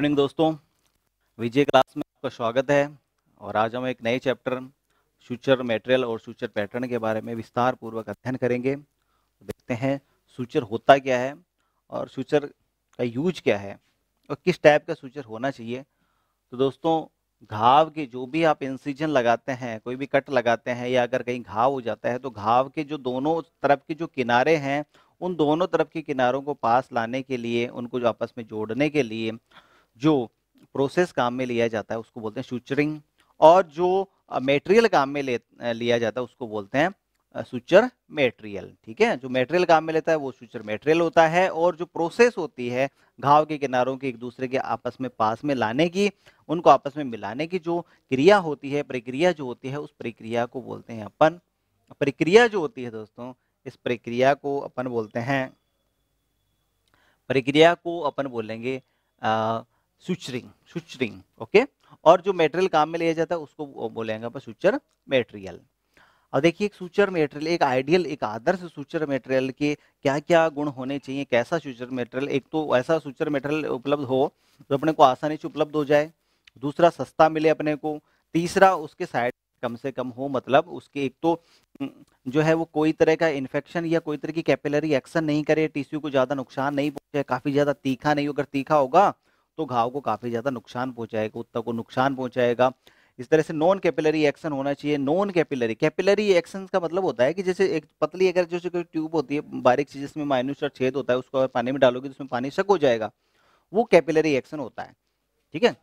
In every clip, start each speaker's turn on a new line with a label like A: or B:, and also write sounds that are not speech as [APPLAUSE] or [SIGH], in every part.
A: Evening दोस्तों विजय class में आपका स्वागत है और आज हम एक नए चैप्टर सूचर मटेरियल और सूचर पैटर्न के बारे में विस्तार पूर्वक अध्ययन करेंगे तो देखते हैं सूचर होता क्या है और सूचर का यूज क्या है और किस टाइप का सूचर होना चाहिए तो दोस्तों घाव के जो भी आप इंसिजन लगाते हैं कोई भी कट लगाते हैं या अगर कहीं घाव हो जाता है तो घाव के जो दोनों तरफ के जो किनारे हैं उन दोनों तरफ के किनारों को पास लाने के लिए उनको जो आपस में जोड़ने के लिए जो प्रोसेस काम में लिया जाता है उसको बोलते हैं सूचरिंग और जो मेटेरियल काम में ले लिया जाता है उसको बोलते हैं सूचर मेटेरियल ठीक है जो मेटेरियल काम में लेता है वो सूचर मेटेरियल होता है और जो प्रोसेस होती है घाव के किनारों के एक दूसरे के आपस में पास में लाने की उनको आपस में मिलाने की जो क्रिया होती है प्रक्रिया जो होती है उस प्रक्रिया को बोलते हैं अपन प्रक्रिया जो होती है दोस्तों इस प्रक्रिया को अपन बोलते हैं प्रक्रिया को अपन बोलेंगे आ, सुचरिंग सुचरिंग ओके और जो मेटेरियल काम में लिया जाता है उसको बोलेंगे अपन सुचर मेटेरियल और देखिए एक सूचर मेटेरियल एक आइडियल एक आदर्श सूचर मेटेरियल के क्या क्या गुण होने चाहिए कैसा सूचर मेटेरियल एक तो ऐसा सूचर मेटेरियल उपलब्ध हो जो अपने को आसानी से उपलब्ध हो जाए दूसरा सस्ता मिले अपने को तीसरा उसके साइड कम से कम हो मतलब उसके एक तो जो है वो कोई तरह का इन्फेक्शन या कोई तरह की कैपिलरी एक्शन नहीं करे टिश्यू को ज़्यादा नुकसान नहीं पहुंचे काफ़ी ज़्यादा तीखा नहीं हो अगर तीखा होगा तो घाव को काफ़ी ज़्यादा नुकसान पहुँचाएगा उत्ता को नुकसान पहुँचाएगा इस तरह से नॉन कैपिलरी एक्शन होना चाहिए नॉन कैपिलरी कैपिलरी एक्शन का मतलब होता है कि जैसे एक पतली अगर जैसे कोई ट्यूब होती है बारीक चीज जिसमें माइनस छेद होता है उसको अगर पानी में डालोगे तो उसमें पानी शक हो जाएगा वो कैपिलरी एक्शन होता है ठीक है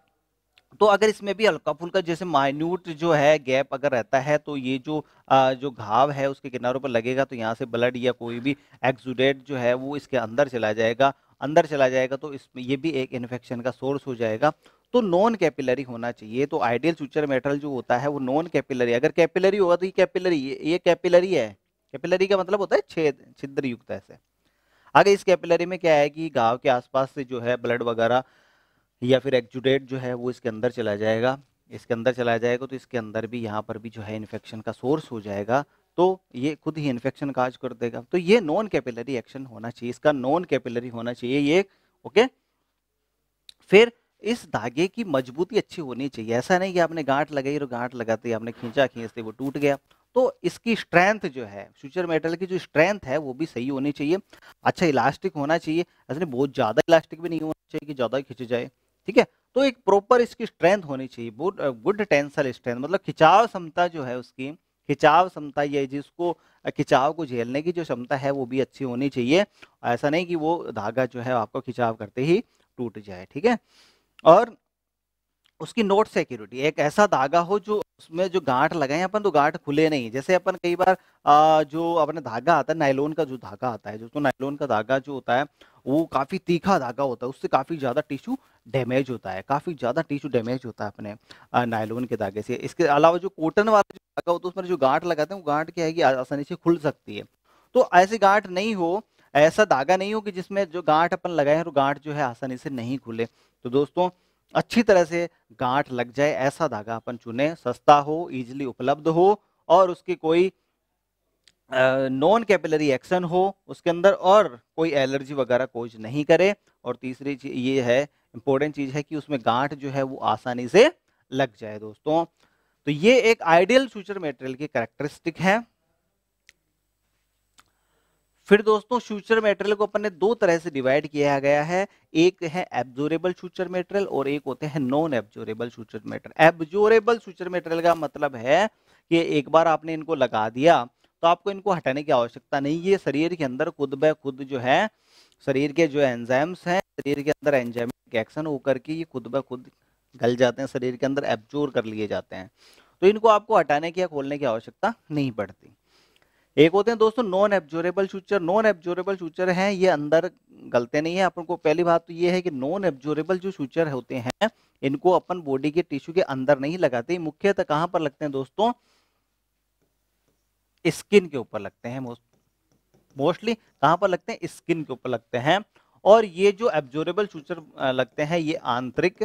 A: तो अगर इसमें भी हल्का फुल्का जैसे माइन्यूट जो है गैप अगर रहता है तो ये जो आ, जो घाव है उसके किनारों पर लगेगा तो यहाँ से ब्लड या कोई भी एक्जूडेट जो है वो इसके अंदर चला जाएगा अंदर चला जाएगा तो इसमें ये भी एक इन्फेक्शन का सोर्स हो जाएगा तो नॉन कैपिलरी होना चाहिए तो आइडियल सुचर मेटल जो होता है वो नॉन कैपिलरी अगर कैपिलरी होगा तो ये कैपिलरी ये कैपिलरी है कैपिलरी का मतलब होता है छेद छिद्र युक्त ऐसे अगर इस कैपिलरी में क्या है कि गाँव के आसपास से जो है ब्लड वगैरह या फिर एक्जुडेट जो है वो इसके अंदर चला जाएगा इसके अंदर चला जाएगा तो इसके अंदर भी यहाँ पर भी जो है इन्फेक्शन का सोर्स हो जाएगा तो ये खुद ही इन्फेक्शन काज कर देगा तो ये नॉन कैपिलरी एक्शन होना चाहिए इसका नॉन कैपिलरी होना चाहिए ये ओके फिर इस धागे की मजबूती अच्छी होनी चाहिए ऐसा नहीं कि आपने गांठ लगाई और गांठ लगाते आपने खींचा खींचते वो टूट गया तो इसकी स्ट्रेंथ जो है फ्यूचर मेटल की जो स्ट्रेंथ है वो भी सही होनी चाहिए अच्छा इलास्टिक होना चाहिए ऐसा नहीं बहुत ज़्यादा इलास्टिक भी नहीं होना चाहिए कि ज़्यादा खींच जाए ठीक है तो एक प्रॉपर इसकी स्ट्रेंथ होनी चाहिए गुड टेंसल स्ट्रेंथ मतलब खिंचाव क्षमता जो है उसकी खिंचाव क्षमता ये जिसको खिंचाव को झेलने की जो क्षमता है वो भी अच्छी होनी चाहिए ऐसा नहीं कि वो धागा जो है आपको खिंचाव करते ही टूट जाए ठीक है और उसकी नोट सिक्योरिटी एक ऐसा धागा हो जो उसमें जो गांठ लगाए अपन तो गांठ खुले नहीं जैसे अपन कई बार आ, जो अपने धागा आता है नाइलोन का जो धागा आता है जो तो नाइलोन का धागा जो होता है वो काफ़ी तीखा धागा होता है उससे काफ़ी ज़्यादा टिश्यू डैमेज होता है काफ़ी ज़्यादा टिश्यू डैमेज होता है अपने नाइलोन के धागे से इसके अलावा जो कॉटन वाला जो धागा होता है उसमें जो गांठ लगाते हैं वो गांठ क्या है कि आसानी से खुल सकती है तो ऐसे गांठ नहीं हो ऐसा धागा नहीं हो कि जिसमें जो गांठ अपन लगाए हैं वो गांठ जो है आसानी से नहीं खुले तो दोस्तों अच्छी तरह से गांठ लग जाए ऐसा धागा अपन चुने सस्ता हो इजिली उपलब्ध हो और उसकी कोई नॉन कैपिलरी एक्शन हो उसके अंदर और कोई एलर्जी वगैरह कोज नहीं करे और तीसरी चीज ये है इंपॉर्टेंट चीज़ है कि उसमें गांठ जो है वो आसानी से लग जाए दोस्तों तो ये एक आइडियल फ्यूचर मेटेरियल की करेक्टरिस्टिक है फिर दोस्तों फ्यूचर मेटेरियल को अपन ने दो तरह से डिवाइड किया गया है एक है एब्जोरेबल फ्यूचर मेटेरियल और एक होते हैं non absorbable suture material absorbable suture material का मतलब है कि एक बार आपने इनको लगा दिया तो आपको इनको हटाने की आवश्यकता नहीं ये शरीर के अंदर खुद ब खुद जो है शरीर के जो एंजाइम्स हैं शरीर के अंदर एंजाइमेटिक एक्शन होकर के ये खुद ब खुद गल जाते हैं शरीर के अंदर एब्जोर कर लिए जाते हैं तो इनको आपको हटाने की या खोलने की आवश्यकता नहीं पड़ती एक होते हैं दोस्तों non absorbable suture non absorbable suture हैं ये अंदर गलते नहीं है अपन को पहली बात तो ये है कि नॉन एब्जोरेबल जो सूचर होते हैं इनको अपन बॉडी के टिश्यू के अंदर नहीं लगाते मुख्यतः कहां पर लगते हैं दोस्तों स्किन के ऊपर लगते हैं मोस्टली कहां पर लगते हैं स्किन के ऊपर लगते हैं और ये जो एब्जोरेबल सूचर लगते हैं ये आंतरिक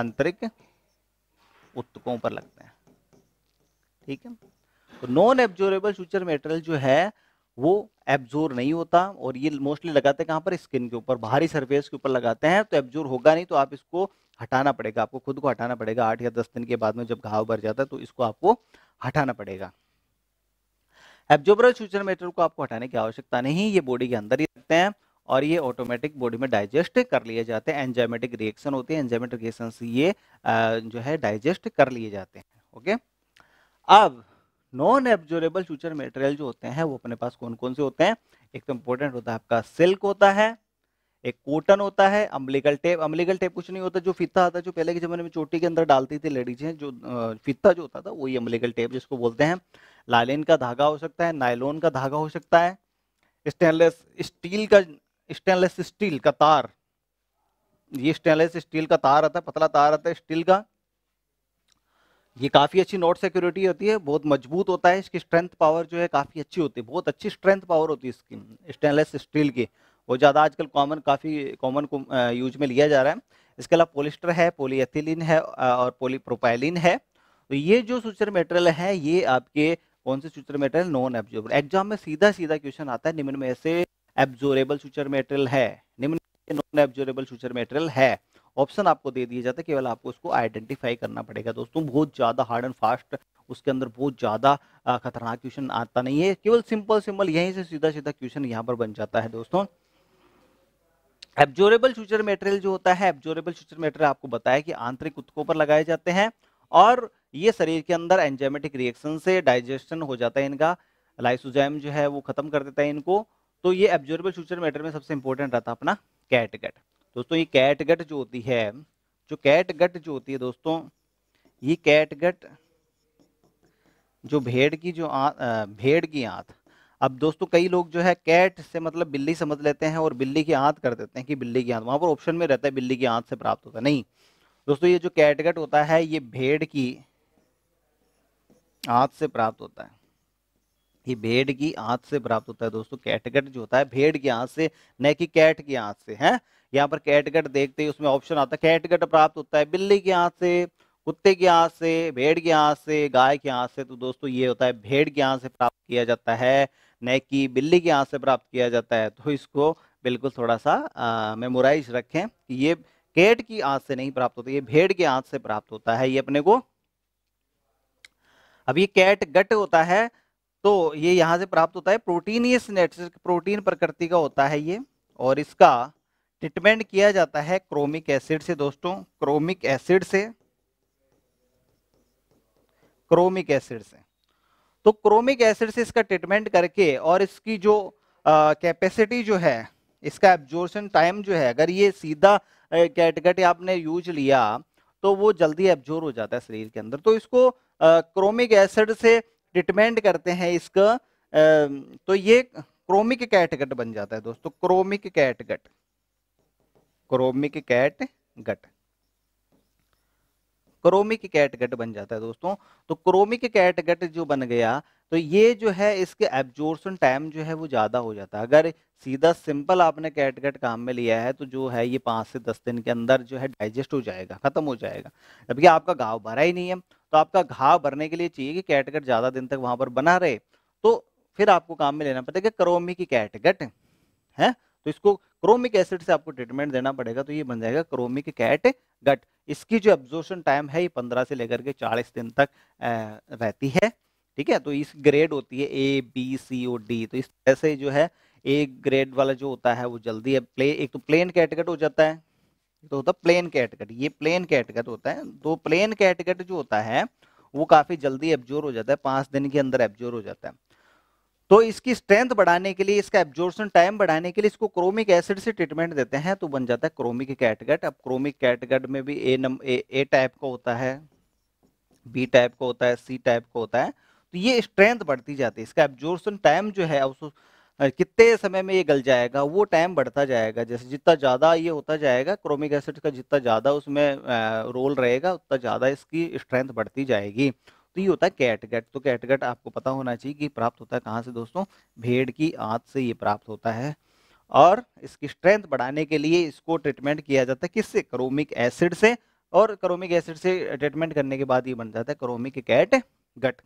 A: आंतरिक उत्तकों पर लगते हैं ठीक है तो नॉन एब्जोरेबल सूचर मेटेरियल जो है वो एब्जोर नहीं होता और ये मोस्टली लगाते हैं कहाँ पर स्किन के ऊपर बाहरी सरफेस के ऊपर लगाते हैं तो एब्जोर होगा नहीं तो आप इसको हटाना पड़ेगा आपको खुद को हटाना पड़ेगा आठ या दस दिन के बाद में जब घाव भर जाता है तो इसको आपको हटाना पड़ेगा एब्जोबरल फ्यूचर मेटेरियल को आपको हटाने की आवश्यकता नहीं ये बॉडी के अंदर ही रखते हैं और ये ऑटोमेटिक बॉडी में डाइजेस्ट कर लिए जाते हैं एंजाइमेटिक रिएक्शन होते हैं एंजाइमेटिक रिएक्शन से ये जो है डाइजेस्ट कर लिए जाते हैं ओके अब नॉन एब्जोरेबल फ्यूचर मटेरियल जो होते हैं वो अपने पास कौन कौन से होते हैं एक तो इंपॉर्टेंट होता है आपका सिल्क होता है एक कॉटन होता है अम्बलिकल टेप अम्बलिकल टेप कुछ नहीं होता जो फीता आता जो पहले के जमाने में चोटी के अंदर डालती थी लेडीजें जो फीता जो होता था वही अम्बलिकल टेप जिसको बोलते हैं लालिन का धागा हो सकता है नायलोन का धागा हो सकता है स्टेनलेस स्टील का स्टेनलेस स्टील का तार ये स्टेनलेस स्टील का तार आता है पतला तार आता है स्टील का ये काफ़ी अच्छी नोट सिक्योरिटी होती है बहुत मजबूत होता है इसकी स्ट्रेंथ पावर जो है काफ़ी अच्छी होती है बहुत अच्छी स्ट्रेंथ पावर होती है इसकी स्टेनलेस स्टील की वो ज़्यादा आजकल कॉमन काफ़ी कॉमन यूज में लिया जा रहा है इसके अलावा पोलिस्टर है पोलीएथिलीन है और पोलीप्रोपाइलिन है तो ये जो सूचर मेटेरियल है ये आपके कौन से suture material non absorbable exam में सीधा सीधा क्वेश्चन आता है निम्न में से एब्जोरेबल सूचर मेटेरियल है निम्न नॉन एब्जोरेबल सूचर मेटेरियल है ऑप्शन आपको दे दिया जाता है केवल आपको उसको आइडेंटिफाई करना पड़ेगा दोस्तों बहुत ज़्यादा हार्ड एंड फास्ट उसके अंदर बहुत ज़्यादा खतरनाक क्वेश्चन आता नहीं है केवल सिंपल सिंपल यहीं से सीधा सीधा क्वेश्चन यहाँ पर बन जाता है दोस्तों एब्जोरेबल फ्यूचर मेटेरियल जो होता है एब्जोरेबल फ्यूचर मेटेरियल आपको बताया कि आंतरिक उत्कों पर लगाए जाते हैं और ये शरीर के अंदर एंजाइमेटिक रिएक्शन से डाइजेशन हो जाता है इनका लाइसोजाइम जो है वो खत्म कर देता है इनको तो ये एब्जोरेबल फ्यूचर मेटेरियल में सबसे इंपॉर्टेंट रहता है अपना कैटगट दोस्तों ये कैटगट जो होती है जो कैटगट जो होती है दोस्तों ये कैटगट जो भेड़ की जो आ, भेड़ की आंत अब दोस्तों कई लोग जो है कैट से मतलब बिल्ली समझ लेते हैं और बिल्ली की आंत कर देते हैं कि बिल्ली की आंत वहां पर ऑप्शन में रहता है बिल्ली की आंत से प्राप्त होता है नहीं दोस्तों ये जो कैटगट होता है ये भेड़ की आंत से प्राप्त होता है ये भेड़ की आंत से प्राप्त होता है दोस्तों कैटगट जो होता है भेड़ की आंत से न कि कैट की आंत से है यहाँ पर कैटगट देखते ही उसमें ऑप्शन आता है कैटगट प्राप्त होता है बिल्ली के आँख से कुत्ते के आँख से भेड़ के आँख से गाय के आँख से तो दोस्तों ये होता है भेड़ के आँख से प्राप्त किया जाता है न कि बिल्ली के आँख से प्राप्त किया जाता है तो इसको बिल्कुल थोड़ा सा मेमोराइज रखें कि ये कैट की आँख से नहीं प्राप्त होता ये भेड़ के आँख से प्राप्त होता है ये अपने को अब ये कैट गट होता है तो ये यहाँ से प्राप्त होता है प्रोटीनियस नेट प्रोटीन प्रकृति का होता है ये और इसका ट्रीटमेंट किया जाता है क्रोमिक एसिड से दोस्तों क्रोमिक एसिड से क्रोमिक एसिड से तो क्रोमिक एसिड से इसका ट्रीटमेंट करके और इसकी जो कैपेसिटी जो है इसका एब्जॉर्शन टाइम जो है अगर ये सीधा कैटगट आपने यूज लिया तो वो जल्दी एब्जोर हो जाता है शरीर के अंदर तो इसको क्रोमिक एसिड से ट्रीटमेंट करते हैं इसका आ, तो ये क्रोमिक कैटगट बन जाता है दोस्तों chromic catgut chromic catgut chromic catgut बन जाता है दोस्तों तो क्रोमिक कैट गट जो बन गया तो ये जो है इसके एब्जोर्सन टाइम जो है वो ज़्यादा हो जाता है अगर सीधा सिंपल आपने कैटगट काम में लिया है तो जो है ये पाँच से दस दिन के अंदर जो है डाइजेस्ट हो जाएगा ख़त्म हो जाएगा जबकि आपका घाव भरा ही नहीं है तो आपका घाव भरने के लिए चाहिए कि कैटगट ज़्यादा दिन तक वहाँ पर बना रहे तो फिर आपको काम में लेना पड़ेगा क्रोमी की कैटगट है तो इसको क्रोमिक एसिड से आपको ट्रीटमेंट देना पड़ेगा तो ये बन जाएगा क्रोमिक कैट गट इसकी जो एब्जोर्शन टाइम है ये पंद्रह से लेकर के चालीस दिन तक रहती है ठीक है तो इस ग्रेड होती है A B C O D तो इस तरह से जो है ए ग्रेड वाला जो होता है वो जल्दी है प्ले एक तो प्लेन कैटगट हो जाता है तो होता है प्लेन कैटगट ये प्लेन कैटगट होता है तो प्लेन कैटगट जो होता है वो काफ़ी जल्दी एब्जोर हो जाता है पाँच दिन के अंदर एब्जोर हो जाता है तो इसकी स्ट्रेंथ बढ़ाने के लिए इसका एब्जॉर्प्शन टाइम बढ़ाने के लिए इसको क्रोमिक एसिड से ट्रीटमेंट देते हैं तो बन जाता है क्रोमिक कैटगट अब क्रोमिक कैटगट में भी ए नम ए, ए टाइप का होता है बी टाइप का होता है सी टाइप का होता है तो ये स्ट्रेंथ बढ़ती जाती है इसका एब्जॉर्प्शन टाइम जो है कितने समय में ये गल जाएगा वो टाइम बढ़ता जाएगा जैसे जितना ज़्यादा ये होता जाएगा क्रोमिक एसिड का जितना ज़्यादा उसमें रोल रहेगा उतना ज़्यादा इसकी स्ट्रेंथ बढ़ती जाएगी तो ये होता है कैटगट तो कैटगट आपको पता होना चाहिए कि प्राप्त होता है कहाँ से दोस्तों भेड़ की आँत से ये प्राप्त होता है और इसकी स्ट्रेंथ बढ़ाने के लिए इसको ट्रीटमेंट किया जाता है किससे क्रोमिक एसिड से और क्रोमिक एसिड से ट्रीटमेंट करने के बाद ये बन जाता है क्रोमिक कैट गट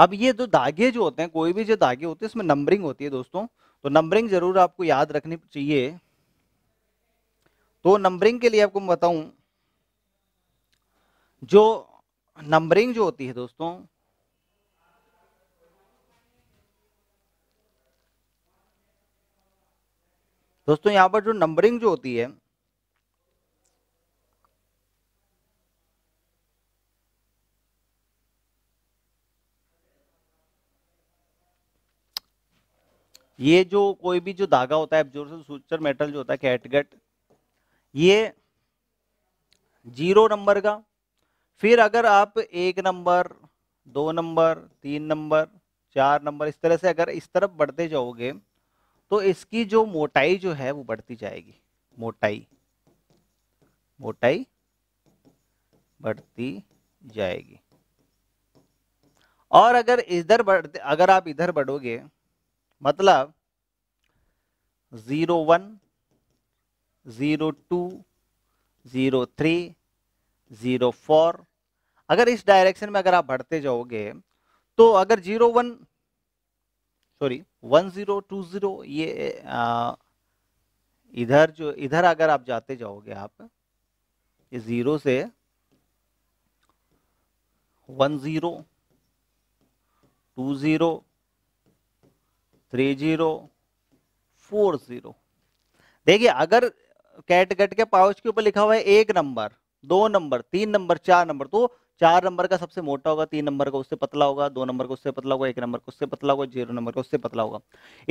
A: अब ये जो धागे जो होते हैं कोई भी जो धागे होते हैं इसमें नंबरिंग होती है दोस्तों तो नंबरिंग जरूर आपको याद रखनी चाहिए तो नंबरिंग के लिए आपको बताऊं जो नंबरिंग जो होती है दोस्तों दोस्तों यहां पर जो नंबरिंग जो होती है ये जो कोई भी जो धागा होता है एब्जॉर्शन सूचर मेटल जो होता है कैटगट ये जीरो नंबर का फिर अगर आप एक नंबर दो नंबर तीन नंबर चार नंबर इस तरह से अगर इस तरफ बढ़ते जाओगे तो इसकी जो मोटाई जो है वो बढ़ती जाएगी मोटाई मोटाई बढ़ती जाएगी और अगर इधर बढ़ते अगर आप इधर बढ़ोगे मतलब zero one zero two zero three zero four अगर इस डायरेक्शन में अगर आप बढ़ते जाओगे तो अगर zero one sorry one zero two zero ये आ, इधर जो इधर अगर आप जाते जाओगे आप ये जीरो से one zero two zero three zero four zero देखिए अगर कैटगट के पाउच के ऊपर लिखा हुआ है एक नंबर दो नंबर तीन नंबर चार नंबर तो चार नंबर का सबसे मोटा होगा तीन नंबर का उससे पतला होगा दो नंबर का उससे पतला होगा एक नंबर का उससे पतला होगा जीरो नंबर का उससे पतला होगा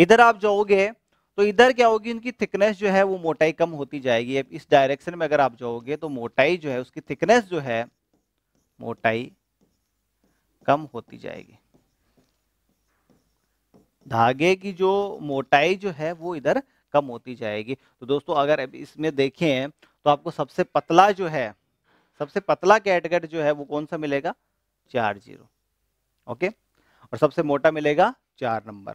A: इधर आप जाओगे तो इधर क्या होगी उनकी थिकनेस जो है वो मोटाई कम होती जाएगी इस डायरेक्शन में अगर आप जाओगे तो मोटाई जो है उसकी थिकनेस जो है मोटाई कम होती जाएगी धागे की जो मोटाई जो है वो इधर कम होती जाएगी तो दोस्तों अगर इसमें देखें तो आपको सबसे पतला जो है सबसे पतला कैटगट जो है वो कौन सा मिलेगा चार जीरो ओके और सबसे मोटा मिलेगा चार नंबर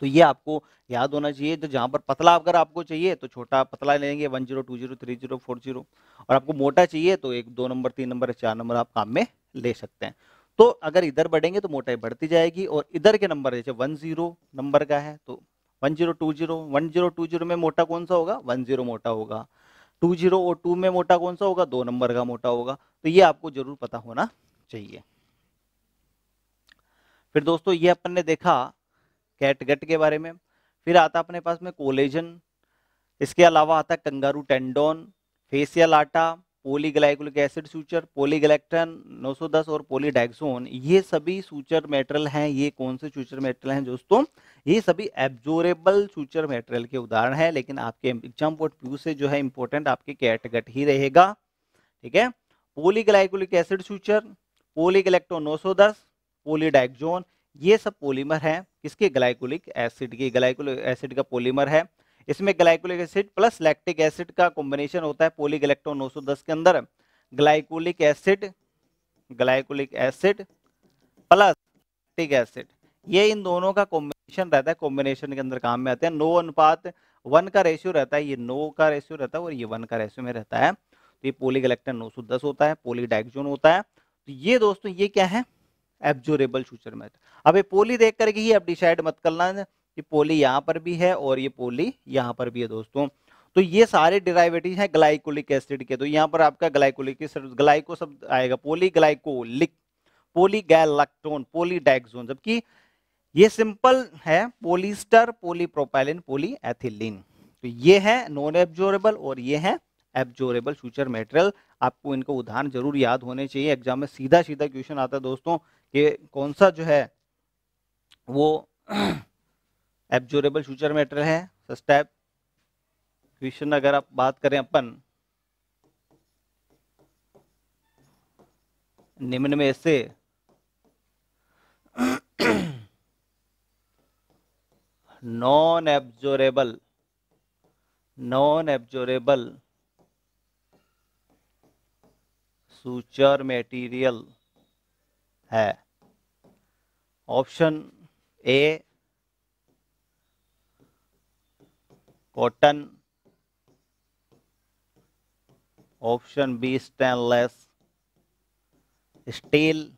A: तो ये आपको याद होना चाहिए तो जहां पर पतला अगर आपको चाहिए तो छोटा पतला लेंगे one zero two zero three zero four zero और आपको मोटा चाहिए तो एक दो नंबर तीन नंबर चार नंबर आप काम में ले सकते हैं तो अगर इधर बढ़ेंगे तो मोटाई बढ़ती जाएगी और इधर के नंबर जैसे वन जीरो नंबर का है तो one zero two zero one zero two zero में मोटा कौन सा होगा वन जीरो मोटा होगा टू जीरो और टू में मोटा कौन सा होगा दो नंबर का मोटा होगा तो ये आपको जरूर पता होना चाहिए फिर दोस्तों ये अपन ने देखा कैटगट के बारे में फिर आता अपने पास में कोलेजन इसके अलावा आता कंगारू टेंडोन फेसियल आटा पोलीग्लाइकोलिक एसिड सूचर पोलीगलेक्टन 910 और पोलीडाइक्सोन ये सभी सूचर मेटरल हैं ये कौन से सूचर मेटरल हैं दोस्तों ये सभी एब्जोरेबल सूचर मेटरल के उदाहरण हैं लेकिन आपके एग्जाम बोर्ड पी से जो है इंपॉर्टेंट आपके कैटगट ही रहेगा ठीक है पोलीग्लाइकोलिक एसिड सूचर पोलीगलेक्टोन दस पोलीडाइक्सोन ये सब पोलीमर हैं किसके ग्लाइकोलिक एसिड के ग्लाइकोलिक एसिड का पोलीमर है इसमें glycolic acid plus lactic acid का कॉम्बिनेशन होता है पोलिक इलेक्ट्रॉन 910 के अंदर glycolic acid glycolic acid plus lactic acid ये इन दोनों का कॉम्बिनेशन रहता है कॉम्बिनेशन के अंदर काम में आते हैं नो अनुपात वन का रेशियो रहता है ये नो का रेशियो रहता है और ये वन का रेशियो में रहता है तो ये पोलिक इलेक्ट्रॉन 910 होता है पोलिक डाइक्जोन होता है तो ये दोस्तों ये क्या है एब्जोरेबल फ्यूचर मैच अब ये पोली देख करके ही अब डिसाइड मत करना ये पोली यहाँ पर भी है और ये पोली यहाँ पर भी है दोस्तों तो ये सारे डिराइवेटिव हैं ग्लाइकोलिक एसिड के तो यहाँ पर आपका ग्लाइकोलिक ग्लाइको सब आएगा पोली ग्लाइकोलिक पोली गैलक्टोन पोली डाइक्सोन जबकि ये सिंपल है polyester polypropylene polyethylene तो ये है नॉन एब्जोरेबल और ये है एब्जोरेबल फ्यूचर मेटेरियल आपको इनको उदाहरण जरूर याद होने चाहिए एग्जाम में सीधा सीधा क्वेश्चन आता है दोस्तों कि कौन सा जो है वो [CLEARS THROAT] एब्जोरेबल फ्यूचर मेटेरियल है स्टेप क्वेश्चन अगर आप बात करें अपन निम्न में से non absorbable non absorbable suture material है option A cotton option B stainless steel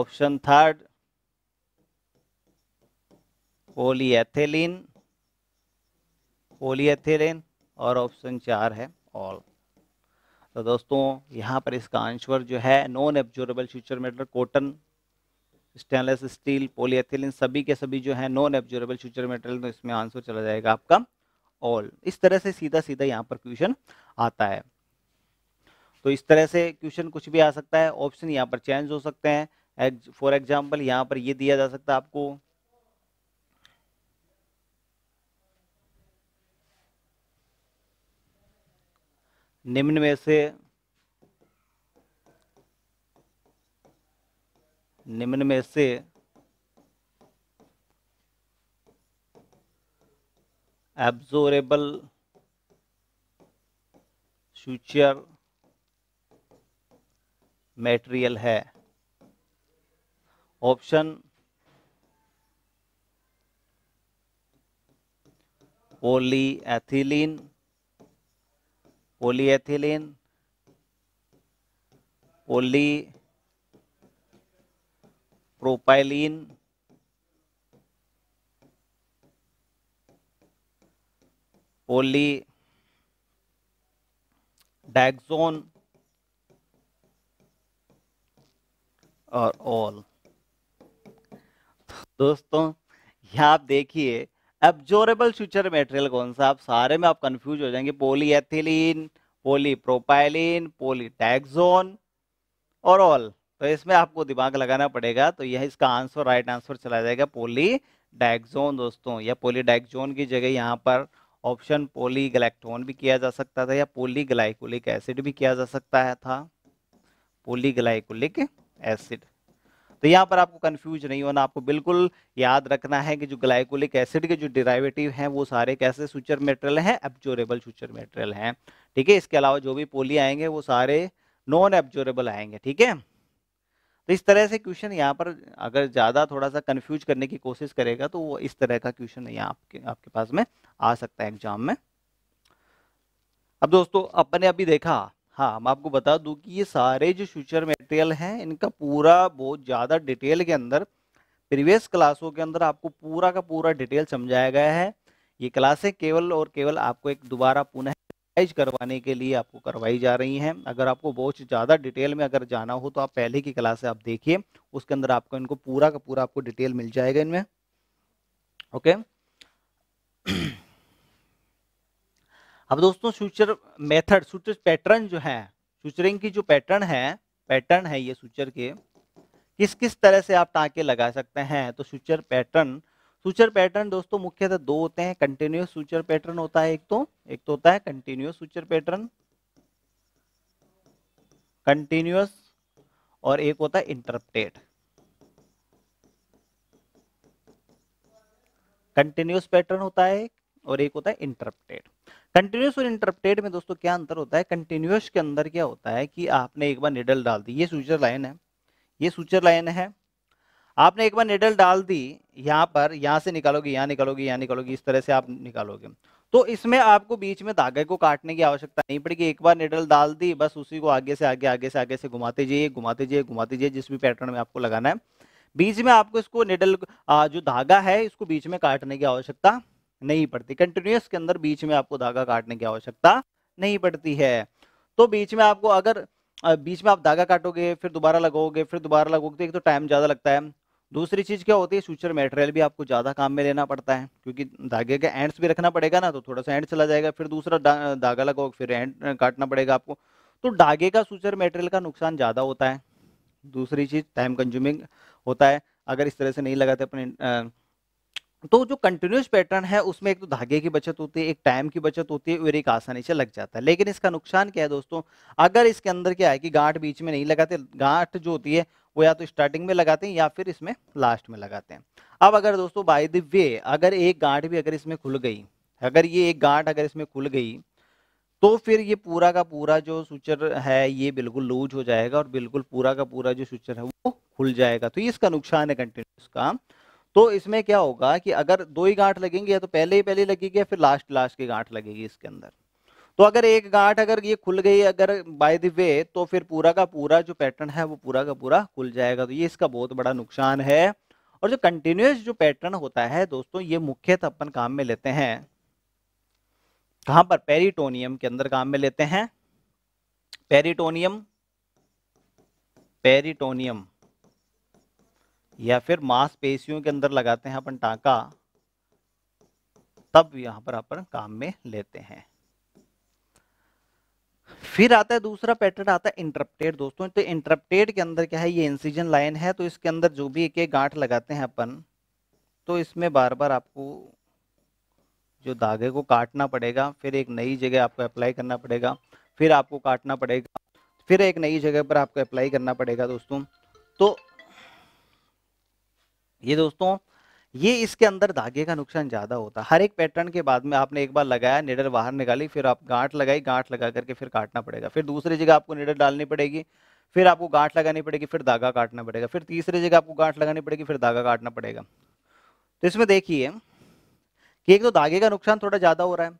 A: option third polyethylene polyethylene और ऑप्शन चार है ऑल तो दोस्तों यहाँ पर इसका आंसर जो है non absorbable suture material cotton stainless steel polyethylene सभी के सभी जो है नॉन एब्जोरेबल फ्यूचर मेटेरियल तो इसमें आंसर चला जाएगा आपका ऑल इस तरह से सीधा सीधा यहाँ पर क्वेश्चन आता है तो इस तरह से क्वेश्चन कुछ भी आ सकता है ऑप्शन यहाँ पर चेंज हो सकते हैं फॉर एग्जाम्पल यहाँ पर ये दिया जा सकता है आपको निम्न में से निम्न में से एब्जोरेबल फ्यूचर मेटेरियल है option polyethylene polyethylene polypropylene polydioxanone और ऑल दोस्तों यहां आप देखिए एब्जोरेबल फ्यूचर मेटेरियल कौन सा आप सारे में आप कंफ्यूज हो जाएंगे polyethylene polypropylene polydioxanone और ऑल तो इसमें आपको दिमाग लगाना पड़ेगा तो यह इसका आंसर राइट आंसर चला जाएगा पोली डायग्जोन दोस्तों या पोली डायग्जोन की जगह यहाँ पर ऑप्शन पोली गलैक्टोन भी किया जा सकता था या पोली ग्लाइकोलिक एसिड भी किया जा सकता है था पोली ग्लाइकोलिक एसिड तो यहाँ पर आपको कंफ्यूज नहीं होना आपको बिल्कुल याद रखना है कि जो ग्लाइकोलिक एसिड के जो डिराइवेटिव हैं वो सारे कैसे सूचर मेटेरियल हैं एब्जोरेबल सूचर मेटेरियल हैं ठीक है इसके अलावा जो भी पोली आएंगे वो सारे नॉन एब्जोरेबल आएंगे ठीक है तो इस तरह से क्वेश्चन यहाँ पर अगर ज़्यादा थोड़ा सा कन्फ्यूज करने की कोशिश करेगा तो वो इस तरह का क्वेश्चन यहाँ आपके आपके पास में आ सकता है एग्जाम में अब दोस्तों अपने अभी देखा हाँ मैं आपको बता दूं कि ये सारे जो फ्यूचर मटेरियल हैं इनका पूरा बहुत ज़्यादा डिटेल के अंदर प्रीवियस क्लासों के अंदर आपको पूरा का पूरा डिटेल समझाया गया है ये क्लासें केवल और केवल आपको एक दोबारा पुनः एज करवाने के लिए आपको करवाई जा रही हैं अगर आपको बहुत ज़्यादा डिटेल में अगर जाना हो तो आप पहले की क्लास आप देखिए उसके अंदर आपको इनको पूरा का पूरा आपको डिटेल मिल जाएगा इनमें ओके अब दोस्तों सूचर मेथड सूचर पैटर्न जो है सूचरिंग की जो पैटर्न है पैटर्न है ये सूचर के किस किस तरह से आप टाँके लगा सकते हैं तो सूचर पैटर्न सूचर पैटर्न दोस्तों मुख्यतः दो होते हैं कंटिन्यूस सूचर पैटर्न होता है एक तो एक तो होता है कंटिन्यूस सूचर पैटर्न कंटिन्यूस और एक होता है इंटरप्टेड कंटिन्यूस पैटर्न होता है और एक होता है इंटरप्टेड कंटिन्यूस और इंटरप्टेड में दोस्तों क्या अंतर होता है कंटिन्यूस के अंदर क्या होता है कि आपने एक बार निडल डाल दी ये सूचर लाइन है ये सूचर लाइन है आपने एक बार निडल डाल दी यहाँ पर यहाँ से निकालोगे यहाँ निकालोगे यहाँ निकालोगे इस तरह से आप निकालोगे तो इसमें आपको बीच में धागे को काटने की आवश्यकता नहीं पड़ेगी एक बार निडल डाल दी बस उसी को आगे से आगे आगे से आगे से घुमाते जाइए घुमाते जाइए घुमाते जाइए जिस भी पैटर्न में आपको लगाना है बीच में आपको इसको निडल जो धागा है इसको बीच में काटने की आवश्यकता नहीं पड़ती कंटिन्यूस के अंदर बीच में आपको धागा काटने की आवश्यकता नहीं पड़ती है तो बीच में आपको अगर बीच में आप धागा काटोगे फिर दोबारा लगाओगे फिर दोबारा लगोगे तो एक तो टाइम ज़्यादा लगता है दूसरी चीज़ क्या होती है सूचर मटेरियल भी आपको ज़्यादा काम में लेना पड़ता है क्योंकि धागे के एंड्स भी रखना पड़ेगा ना तो थोड़ा सा एंड चला जाएगा फिर दूसरा दा, धागा लगाओ फिर एंड काटना पड़ेगा आपको तो धागे का सूचर मटेरियल का नुकसान ज़्यादा होता है दूसरी चीज़ टाइम कंज्यूमिंग होता है अगर इस तरह से नहीं लगाते अपने तो जो कंटिन्यूस पैटर्न है उसमें एक तो धागे की बचत होती है एक टाइम की बचत होती है और एक आसानी से लग जाता है लेकिन इसका नुकसान क्या है दोस्तों अगर इसके अंदर क्या है कि गांठ बीच में नहीं लगाते गांठ जो होती है वो या तो स्टार्टिंग में लगाते हैं या फिर इसमें लास्ट में लगाते हैं अब अगर दोस्तों बाय द वे अगर एक गांठ भी अगर इसमें खुल गई अगर ये एक गांठ अगर इसमें खुल गई तो फिर ये पूरा का पूरा जो सूचर है ये बिल्कुल लूज हो जाएगा और बिल्कुल पूरा का पूरा जो सूचर है वो खुल जाएगा तो ये इसका नुकसान है कंटिन्यूस का तो इसमें क्या होगा कि अगर दो ही गांठ लगेंगे या तो पहले ही पहले लगेगी या फिर लास्ट लास्ट की गांठ लगेगी इसके अंदर तो अगर एक गांठ अगर ये खुल गई अगर बाय द वे तो फिर पूरा का पूरा जो पैटर्न है वो पूरा का पूरा खुल जाएगा तो ये इसका बहुत बड़ा नुकसान है और जो कंटिन्यूस जो पैटर्न होता है दोस्तों ये मुख्यतः अपन काम में लेते हैं कहां पर पेरिटोनियम के अंदर काम में लेते हैं पेरिटोनियम पेरिटोनियम या फिर मांसपेशियों के अंदर लगाते हैं अपन टाका तब यहां पर अपन काम में लेते हैं फिर आता है दूसरा पैटर्न आता है इंटरप्टेड दोस्तों तो इंटरप्टेड के अंदर क्या है ये इंसिजन लाइन है तो इसके अंदर जो भी एक एक गांठ लगाते हैं अपन तो इसमें बार बार आपको जो धागे को काटना पड़ेगा फिर एक नई जगह आपको अप्लाई करना पड़ेगा फिर आपको काटना पड़ेगा फिर एक नई जगह पर आपको अप्लाई करना पड़ेगा दोस्तों तो ये दोस्तों ये इसके अंदर धागे का नुकसान ज़्यादा होता है हर एक पैटर्न के बाद में आपने एक बार लगाया निडर बाहर निकाली फिर आप गांठ लगाई गांठ लगा करके फिर काटना पड़ेगा फिर दूसरी जगह आपको निडर डालनी पड़ेगी फिर आपको गांठ लगानी पड़ेगी फिर धागा काटना पड़ेगा फिर तीसरी जगह आपको गांठ लगानी पड़ेगी फिर धागा काटना पड़ेगा तो इसमें देखिए कि एक तो धागे का नुकसान थोड़ा ज़्यादा हो रहा है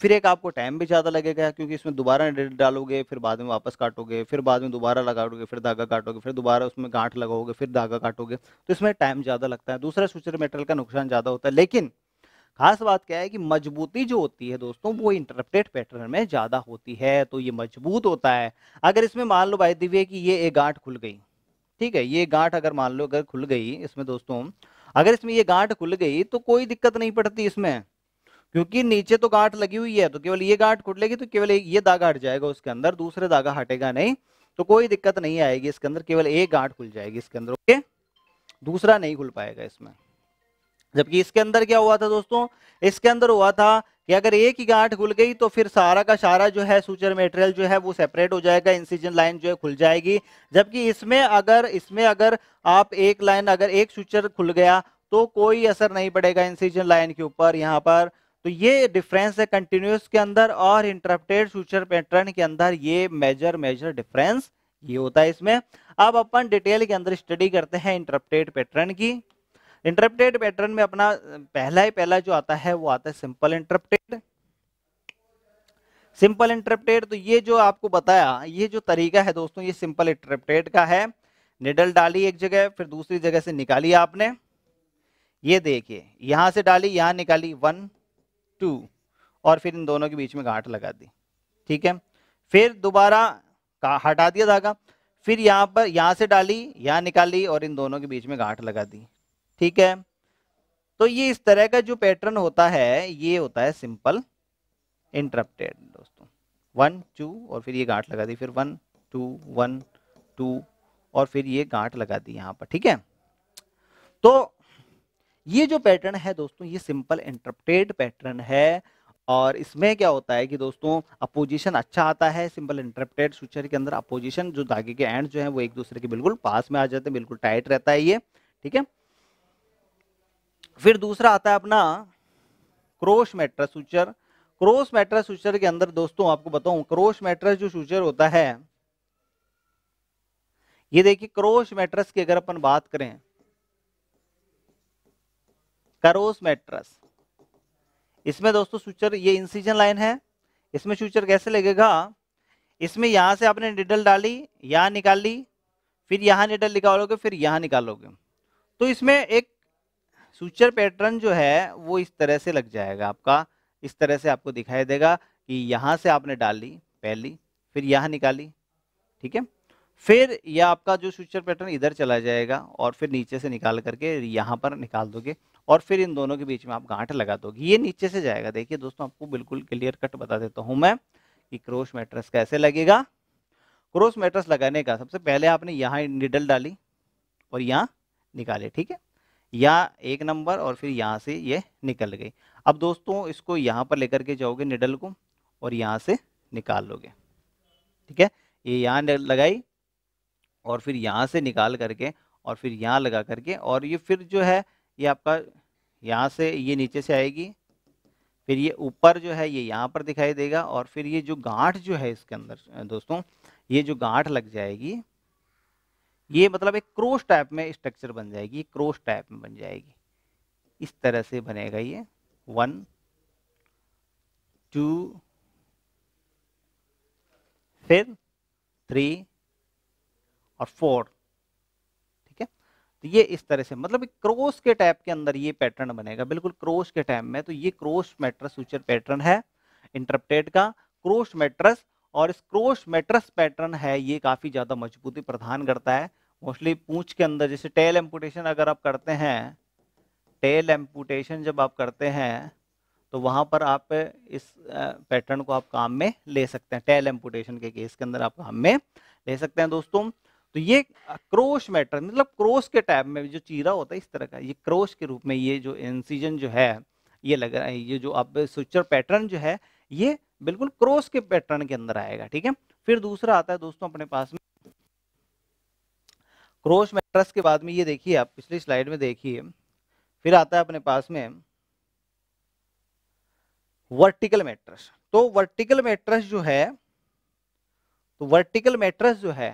A: फिर एक आपको टाइम भी ज़्यादा लगेगा क्योंकि इसमें दोबारा नेट डालोगे फिर बाद में वापस काटोगे फिर बाद में दोबारा लगाओगे फिर धागा काटोगे फिर दोबारा उसमें गांठ लगाओगे फिर धागा काटोगे तो इसमें टाइम ज़्यादा लगता है दूसरा सूचर मेटेरियल का नुकसान ज़्यादा होता है लेकिन खास बात क्या है कि मजबूती जो होती है दोस्तों वो इंटरप्रेट पैटर्न में ज़्यादा होती है तो ये मजबूत होता है अगर इसमें मान लो भाई दिव्य कि ये एक गांठ खुल गई ठीक है ये गांठ अगर मान लो अगर खुल गई इसमें दोस्तों अगर इसमें ये गांठ खुल गई तो कोई दिक्कत नहीं पड़ती इसमें क्योंकि नीचे तो गांठ लगी हुई है तो केवल ये गांठ खुट लेगी तो केवल ये धागा हट जाएगा उसके अंदर दूसरे धागा हटेगा नहीं तो कोई दिक्कत नहीं आएगी इसके अंदर केवल एक गांठ खुल जाएगी इसके अंदर ओके दूसरा नहीं खुल पाएगा इसमें जबकि इसके अंदर क्या हुआ था दोस्तों इसके अंदर हुआ था कि अगर एक ही गांठ खुल गई तो फिर सारा का सारा जो है सूचर मेटेरियल जो है वो सेपरेट हो जाएगा इंसिजन लाइन जो है खुल जाएगी जबकि इसमें अगर इसमें अगर आप एक लाइन अगर एक सूचर खुल गया तो कोई असर नहीं पड़ेगा इंसिजन लाइन के ऊपर यहाँ पर तो ये डिफरेंस है कंटिन्यूस के अंदर और इंटरप्टेड फ्यूचर पैटर्न के अंदर ये मेजर मेजर डिफरेंस ये होता है इसमें अब अपन डिटेल के अंदर स्टडी करते हैं इंटरप्टेड पैटर्न की इंटरप्टेड पैटर्न में अपना पहला ही पहला जो आता है वो आता है सिंपल इंटरप्टेड सिंपल इंटरप्टेड तो ये जो आपको बताया ये जो तरीका है दोस्तों ये सिंपल इंटरप्टेड का है निडल डाली एक जगह फिर दूसरी जगह से निकाली आपने ये देखिए यहां से डाली यहां निकाली वन टू और फिर इन दोनों के बीच में गांठ लगा दी ठीक है फिर दोबारा हटा दिया धागा फिर यहाँ पर यहाँ से डाली यहाँ निकाली और इन दोनों के बीच में गांठ लगा दी ठीक है तो ये इस तरह का जो पैटर्न होता है ये होता है सिंपल इंटरप्टेड दोस्तों वन टू और फिर ये गांठ लगा दी फिर वन टू वन टू और फिर ये गांठ लगा दी यहाँ पर ठीक है तो ये जो पैटर्न है दोस्तों ये सिंपल इंटरप्टेड पैटर्न है और इसमें क्या होता है कि दोस्तों अपोजिशन अच्छा आता है सिंपल इंटरप्टेड सूचर के अंदर अपोजिशन जो धागे के एंड जो है वो एक दूसरे के बिल्कुल पास में आ जाते हैं बिल्कुल टाइट रहता है ये ठीक है फिर दूसरा आता है अपना cross mattress suture cross mattress suture के अंदर दोस्तों आपको बताऊं क्रोश मैट्रस जो सूचर होता है ये देखिए क्रोश मेट्रस की अगर अपन बात करें करोस मेट्रस इसमें दोस्तों सूचर ये इंसिजन लाइन है इसमें सूचर कैसे लगेगा इसमें यहाँ से आपने निडल डाली यहाँ निकाल ली फिर यहाँ निडल निकालोगे फिर यहाँ निकालोगे तो इसमें एक सूचर पैटर्न जो है वो इस तरह से लग जाएगा आपका इस तरह से आपको दिखाई देगा कि यहां से आपने डाल ली पहली फिर यहाँ निकाली ठीक है फिर यह आपका जो सूचर पैटर्न इधर चला जाएगा और फिर नीचे से निकाल करके यहाँ पर निकाल दोगे और फिर इन दोनों के बीच में आप गांठ लगा दोगे ये नीचे से जाएगा देखिए दोस्तों आपको बिल्कुल क्लियर कट बता देता हूँ मैं कि क्रोश मैट्रस कैसे लगेगा क्रोश मैट्रस लगाने का सबसे पहले आपने यहाँ निडल डाली और यहाँ निकाले ठीक है यहाँ एक नंबर और फिर यहाँ से ये निकल गई अब दोस्तों इसको यहाँ पर लेकर के जाओगे निडल को और यहाँ से निकाल लोगे ठीक है ये यहाँ लगाई और फिर यहाँ से निकाल करके और फिर यहाँ लगा करके और ये फिर जो है ये आपका यहाँ से ये नीचे से आएगी फिर ये ऊपर जो है ये यहाँ पर दिखाई देगा और फिर ये जो गांठ जो है इसके अंदर दोस्तों ये जो गांठ लग जाएगी ये मतलब एक क्रोश टाइप में स्ट्रक्चर बन जाएगी क्रोश टाइप में बन जाएगी इस तरह से बनेगा ये वन टू फिर थ्री और फोर तो ये इस तरह से मतलब क्रोस के टाइप के अंदर ये पैटर्न बनेगा बिल्कुल क्रोस के टाइप में तो ये क्रोस मैट्रस फ्यूचर पैटर्न है इंटरप्टेड का क्रोस मैट्रस और इस क्रोस मैट्रस पैटर्न है ये काफ़ी ज़्यादा मजबूती प्रदान करता है मोस्टली पूछ के अंदर जैसे टेल एम्पुटेशन अगर आप करते हैं टेल एम्पुटेशन जब आप करते हैं तो वहां पर आप इस पैटर्न को आप काम में ले सकते हैं टेल एम्पुटेशन के केस के अंदर आप काम में ले सकते हैं दोस्तों तो ये क्रोश मैटर मतलब क्रोश के टाइप में जो चीरा होता है इस तरह का ये क्रोश के रूप में ये जो इंसिजन जो है ये लग रहा है ये जो अब सुचर पैटर्न जो है ये बिल्कुल क्रोश के पैटर्न के अंदर आएगा ठीक है फिर दूसरा आता है दोस्तों अपने पास में क्रोश मैट्रस के बाद में ये देखिए आप पिछली स्लाइड में देखिए फिर आता है अपने पास में वर्टिकल मैट्रस तो वर्टिकल मैट्रस जो है तो वर्टिकल मैट्रस जो है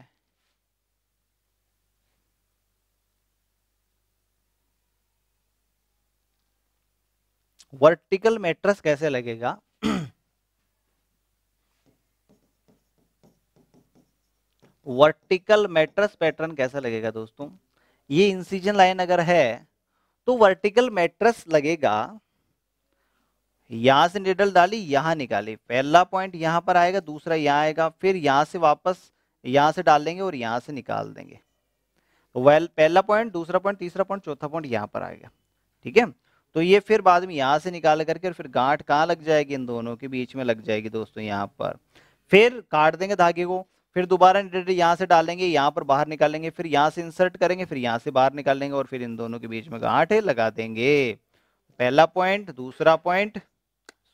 A: वर्टिकल मैट्रस कैसे लगेगा वर्टिकल मैट्रस पैटर्न कैसे लगेगा दोस्तों ये इंसिजन लाइन अगर है तो वर्टिकल मैट्रस लगेगा यहां से निडल डाली यहां निकाली पहला पॉइंट यहां पर आएगा दूसरा यहां आएगा फिर यहां से वापस यहां से डाल देंगे और यहां से निकाल देंगे वेल पहला पॉइंट दूसरा पॉइंट तीसरा पॉइंट चौथा पॉइंट यहां पर आएगा ठीक है तो ये फिर बाद में यहाँ से निकाल करके और फिर गांठ कहाँ लग जाएगी इन दोनों के बीच में लग जाएगी दोस्तों यहाँ पर फिर काट देंगे धागे को फिर दोबारा निडेटर यहाँ से डालेंगे यहाँ पर बाहर निकालेंगे फिर यहाँ से इंसर्ट करेंगे फिर यहाँ से बाहर निकालेंगे और फिर इन दोनों के बीच में गांठ लगा देंगे पहला पॉइंट दूसरा पॉइंट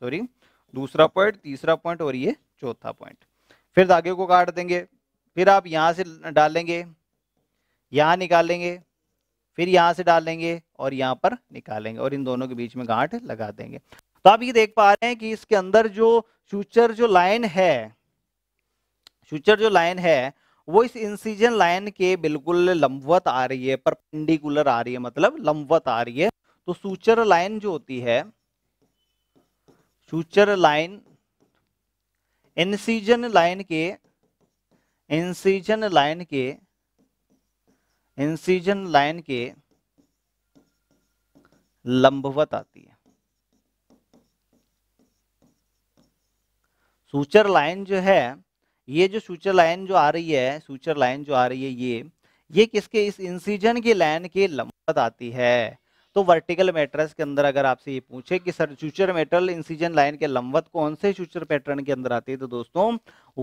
A: सॉरी दूसरा पॉइंट तीसरा पॉइंट और ये चौथा पॉइंट फिर धागे को काट देंगे फिर आप यहाँ से डालेंगे यहाँ निकालेंगे फिर यहाँ से डालेंगे और यहाँ पर निकालेंगे और इन दोनों के बीच में गांठ लगा देंगे तो आप ये देख पा रहे हैं कि इसके अंदर जो सूचर जो लाइन है सूचर जो लाइन है वो इस इंसिजन लाइन के बिल्कुल लंबवत आ रही है परपेंडिकुलर आ रही है मतलब लंबवत आ रही है तो सूचर लाइन जो होती है सूचर लाइन इंसिजन लाइन के इंसिजन लाइन के इंसीजन लाइन के लंबवत आती है सूचर लाइन जो है ये जो सूचर लाइन जो आ रही है सूचर लाइन जो आ रही है ये ये किसके इस इंसीजन की लाइन के लंबवत आती है तो वर्टिकल मैट्रेस के अंदर अगर आपसे ये पूछे कि सर सूचर मेटल इंसिजन लाइन के लंबवत कौन से सूचर पैटर्न के अंदर आती है तो दोस्तों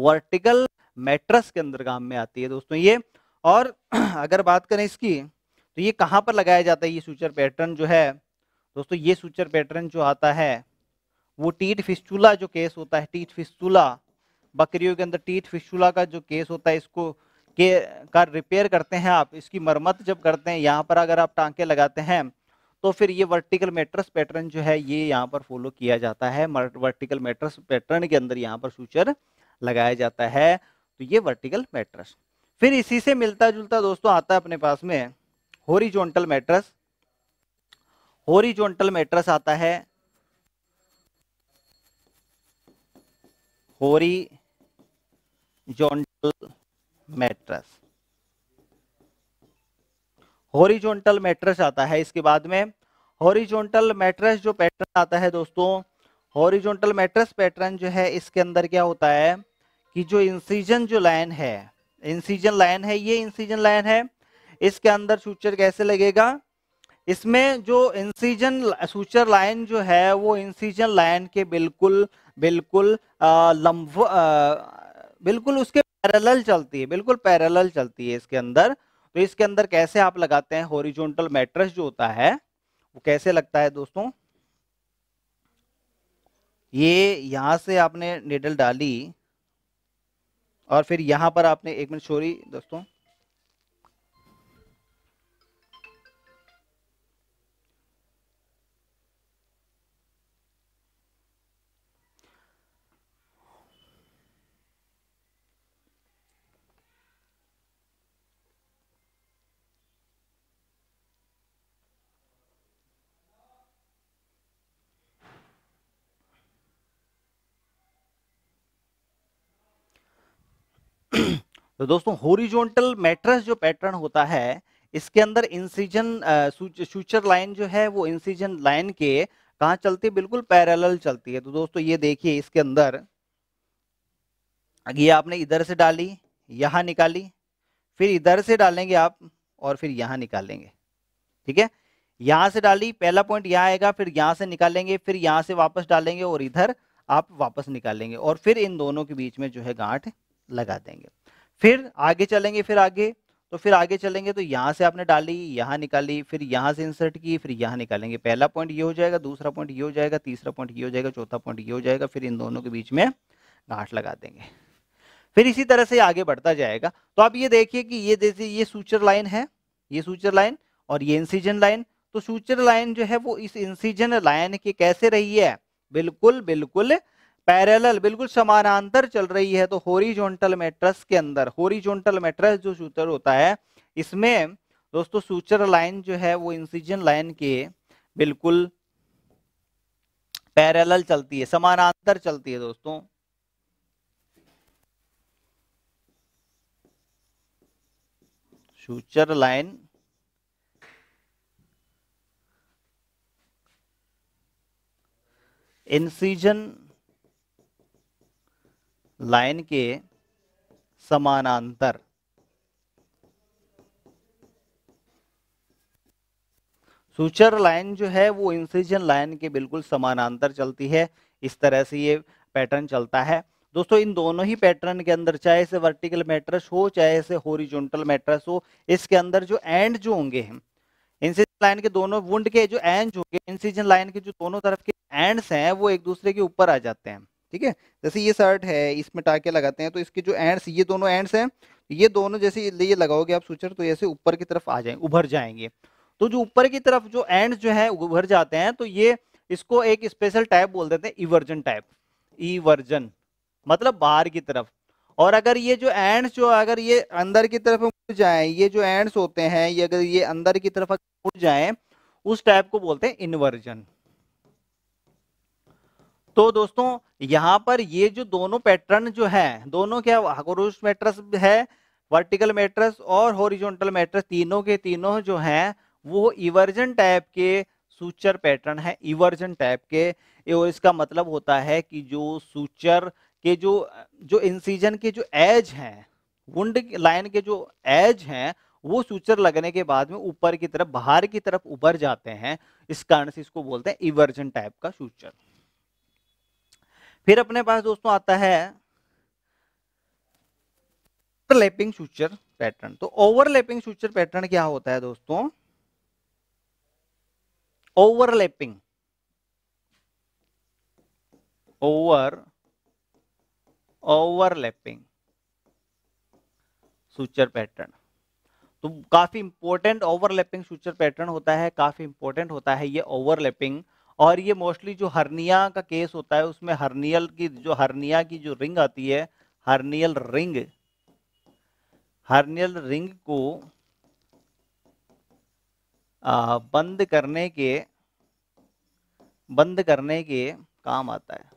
A: वर्टिकल मैट्रस के अंदर काम में आती है दोस्तों ये और [CLEARS THROAT] अगर बात करें इसकी तो ये कहाँ पर लगाया जाता है ये सूचर पैटर्न जो है दोस्तों ये सूचर पैटर्न जो आता है वो टीट फिस्टूला जो केस होता है टीट फिस्टूला बकरियों के अंदर टीट फिस्टूला का जो केस होता है इसको के का रिपेयर करते हैं आप इसकी मरम्मत जब करते हैं यहाँ पर अगर आप टाँके लगाते हैं तो फिर ये वर्टिकल मेट्रस पैटर्न जो है ये यहाँ पर फॉलो किया जाता है वर्टिकल मेट्रस पैटर्न के अंदर यहाँ पर सूचर लगाया जाता है तो ये वर्टिकल मेट्रस फिर इसी से मिलता जुलता दोस्तों आता है अपने पास में होरिजोनटल मैट्रस होरिजोनटल मैट्रस आता है जोनटल मैट्रस होरिजोनटल मैट्रस आता है इसके बाद में होरिजोनटल मैट्रस जो पैटर्न आता है दोस्तों होरिजोनटल मैट्रस पैटर्न जो है इसके अंदर क्या होता है कि जो इंसिजन जो लाइन है इंसीजन लाइन है ये इंसीजन लाइन है इसके अंदर सूचर कैसे लगेगा इसमें जो इंसीजन सूचर लाइन जो है वो इंसीजन लाइन के बिल्कुल बिल्कुल लंब बिल्कुल उसके पैरेलल चलती है बिल्कुल पैरेलल चलती है इसके अंदर तो इसके अंदर कैसे आप लगाते हैं होरिजोनटल मैट्रस जो होता है वो कैसे लगता है दोस्तों ये यहां से आपने निडल डाली और फिर यहाँ पर आपने एक मिनट सॉरी दोस्तों तो दोस्तों होरिजोनटल मैट्रस जो पैटर्न होता है इसके अंदर इंसिजन सूचर लाइन जो है वो इंसिजन लाइन के कहा चलती है बिल्कुल पैरेलल चलती है तो दोस्तों ये देखिए इसके अंदर ये आपने इधर से डाली यहां निकाली फिर इधर से डालेंगे आप और फिर यहां निकालेंगे ठीक है यहां से डाली पहला पॉइंट यहाँ आएगा फिर यहां से निकालेंगे फिर यहां से वापस डालेंगे और इधर आप वापस निकालेंगे और फिर इन दोनों के बीच में जो है गांठ लगा देंगे फिर आगे चलेंगे फिर आगे तो फिर आगे चलेंगे तो यहां से आपने डाली यहां निकाली फिर यहां से इंसर्ट की फिर यहाँ निकालेंगे पहला पॉइंट ये हो जाएगा दूसरा पॉइंट ये हो जाएगा तीसरा पॉइंट ये हो जाएगा चौथा पॉइंट ये हो जाएगा फिर इन दोनों के बीच में गांठ लगा देंगे फिर इसी तरह से आगे बढ़ता जाएगा तो आप ये देखिए कि ये जैसे ये सूचर लाइन है ये सूचर लाइन और ये इंसीजन लाइन तो सूचर लाइन जो है वो इस इंसीजन लाइन की कैसे रही है बिल्कुल बिल्कुल पैरेलल बिल्कुल समानांतर चल रही है तो होरिजोनटल मेट्रस के अंदर होरिजोनटल मेट्रस जो सूचर होता है इसमें दोस्तों सूचर लाइन जो है वो इंसिजन लाइन के बिल्कुल पैरेलल चलती है समानांतर चलती है दोस्तों सूचर लाइन इंसिजन लाइन के समानांतर सूचर लाइन जो है वो इंसिजन लाइन के बिल्कुल समानांतर चलती है इस तरह से ये पैटर्न चलता है दोस्तों इन दोनों ही पैटर्न के अंदर चाहे इसे वर्टिकल मैट्रस हो चाहे इसे होरिजोनटल मैट्रस हो इसके अंदर जो एंड जो होंगे इंसिजन लाइन के दोनों वुंड के जो एंड होंगे इंसिजन लाइन के जो दोनों तरफ के एंड्स हैं वो एक दूसरे के ऊपर आ जाते हैं ठीक है जैसे ये शर्ट है इसमें टाके लगाते हैं तो इसके जो एंड्स ये दोनों एंड्स हैं ये दोनों जैसे ये लगाओगे आप सूचर तो ऐसे ऊपर की तरफ आ जाए उभर जाएंगे तो जो ऊपर की तरफ जो एंड जो है उभर जाते हैं तो ये इसको एक स्पेशल टाइप बोल देते हैं इवर्जन टाइप इवर्जन मतलब बाहर की तरफ और अगर ये जो एंड जो अगर ये अंदर की तरफ मुड़ जाए ये जो एंड्स होते हैं ये अगर ये अंदर की तरफ मुड़ जाए उस टाइप को बोलते हैं इन्वर्जन तो दोस्तों यहाँ पर ये जो दोनों पैटर्न जो है दोनों क्या क्रूज मैट्रस है वर्टिकल मैट्रस और हॉरिजॉन्टल मैट्रस तीनों के तीनों जो हैं वो इवर्जन टाइप के सूचर पैटर्न है इवर्जन टाइप के और इसका मतलब होता है कि जो सूचर के जो जो इंसीजन के जो एज हैं वुंड लाइन के जो एज हैं वो सूचर लगने के बाद में ऊपर की तरफ बाहर की तरफ उभर जाते हैं इस कारण से इसको बोलते हैं इवर्जन टाइप का सूचर फिर अपने पास दोस्तों आता है ओवरलैपिंग सूचर पैटर्न तो ओवरलैपिंग सूचर पैटर्न क्या होता है दोस्तों overlapping over overlapping suture pattern तो काफी इंपॉर्टेंट ओवरलैपिंग सूचर पैटर्न होता है काफी इंपॉर्टेंट होता है ये ओवरलैपिंग और ये मोस्टली जो हर्निया का केस होता है उसमें हर्नियल की जो हर्निया की जो रिंग आती है हर्नियल रिंग हर्नियल रिंग को आ, बंद करने के बंद करने के काम आता है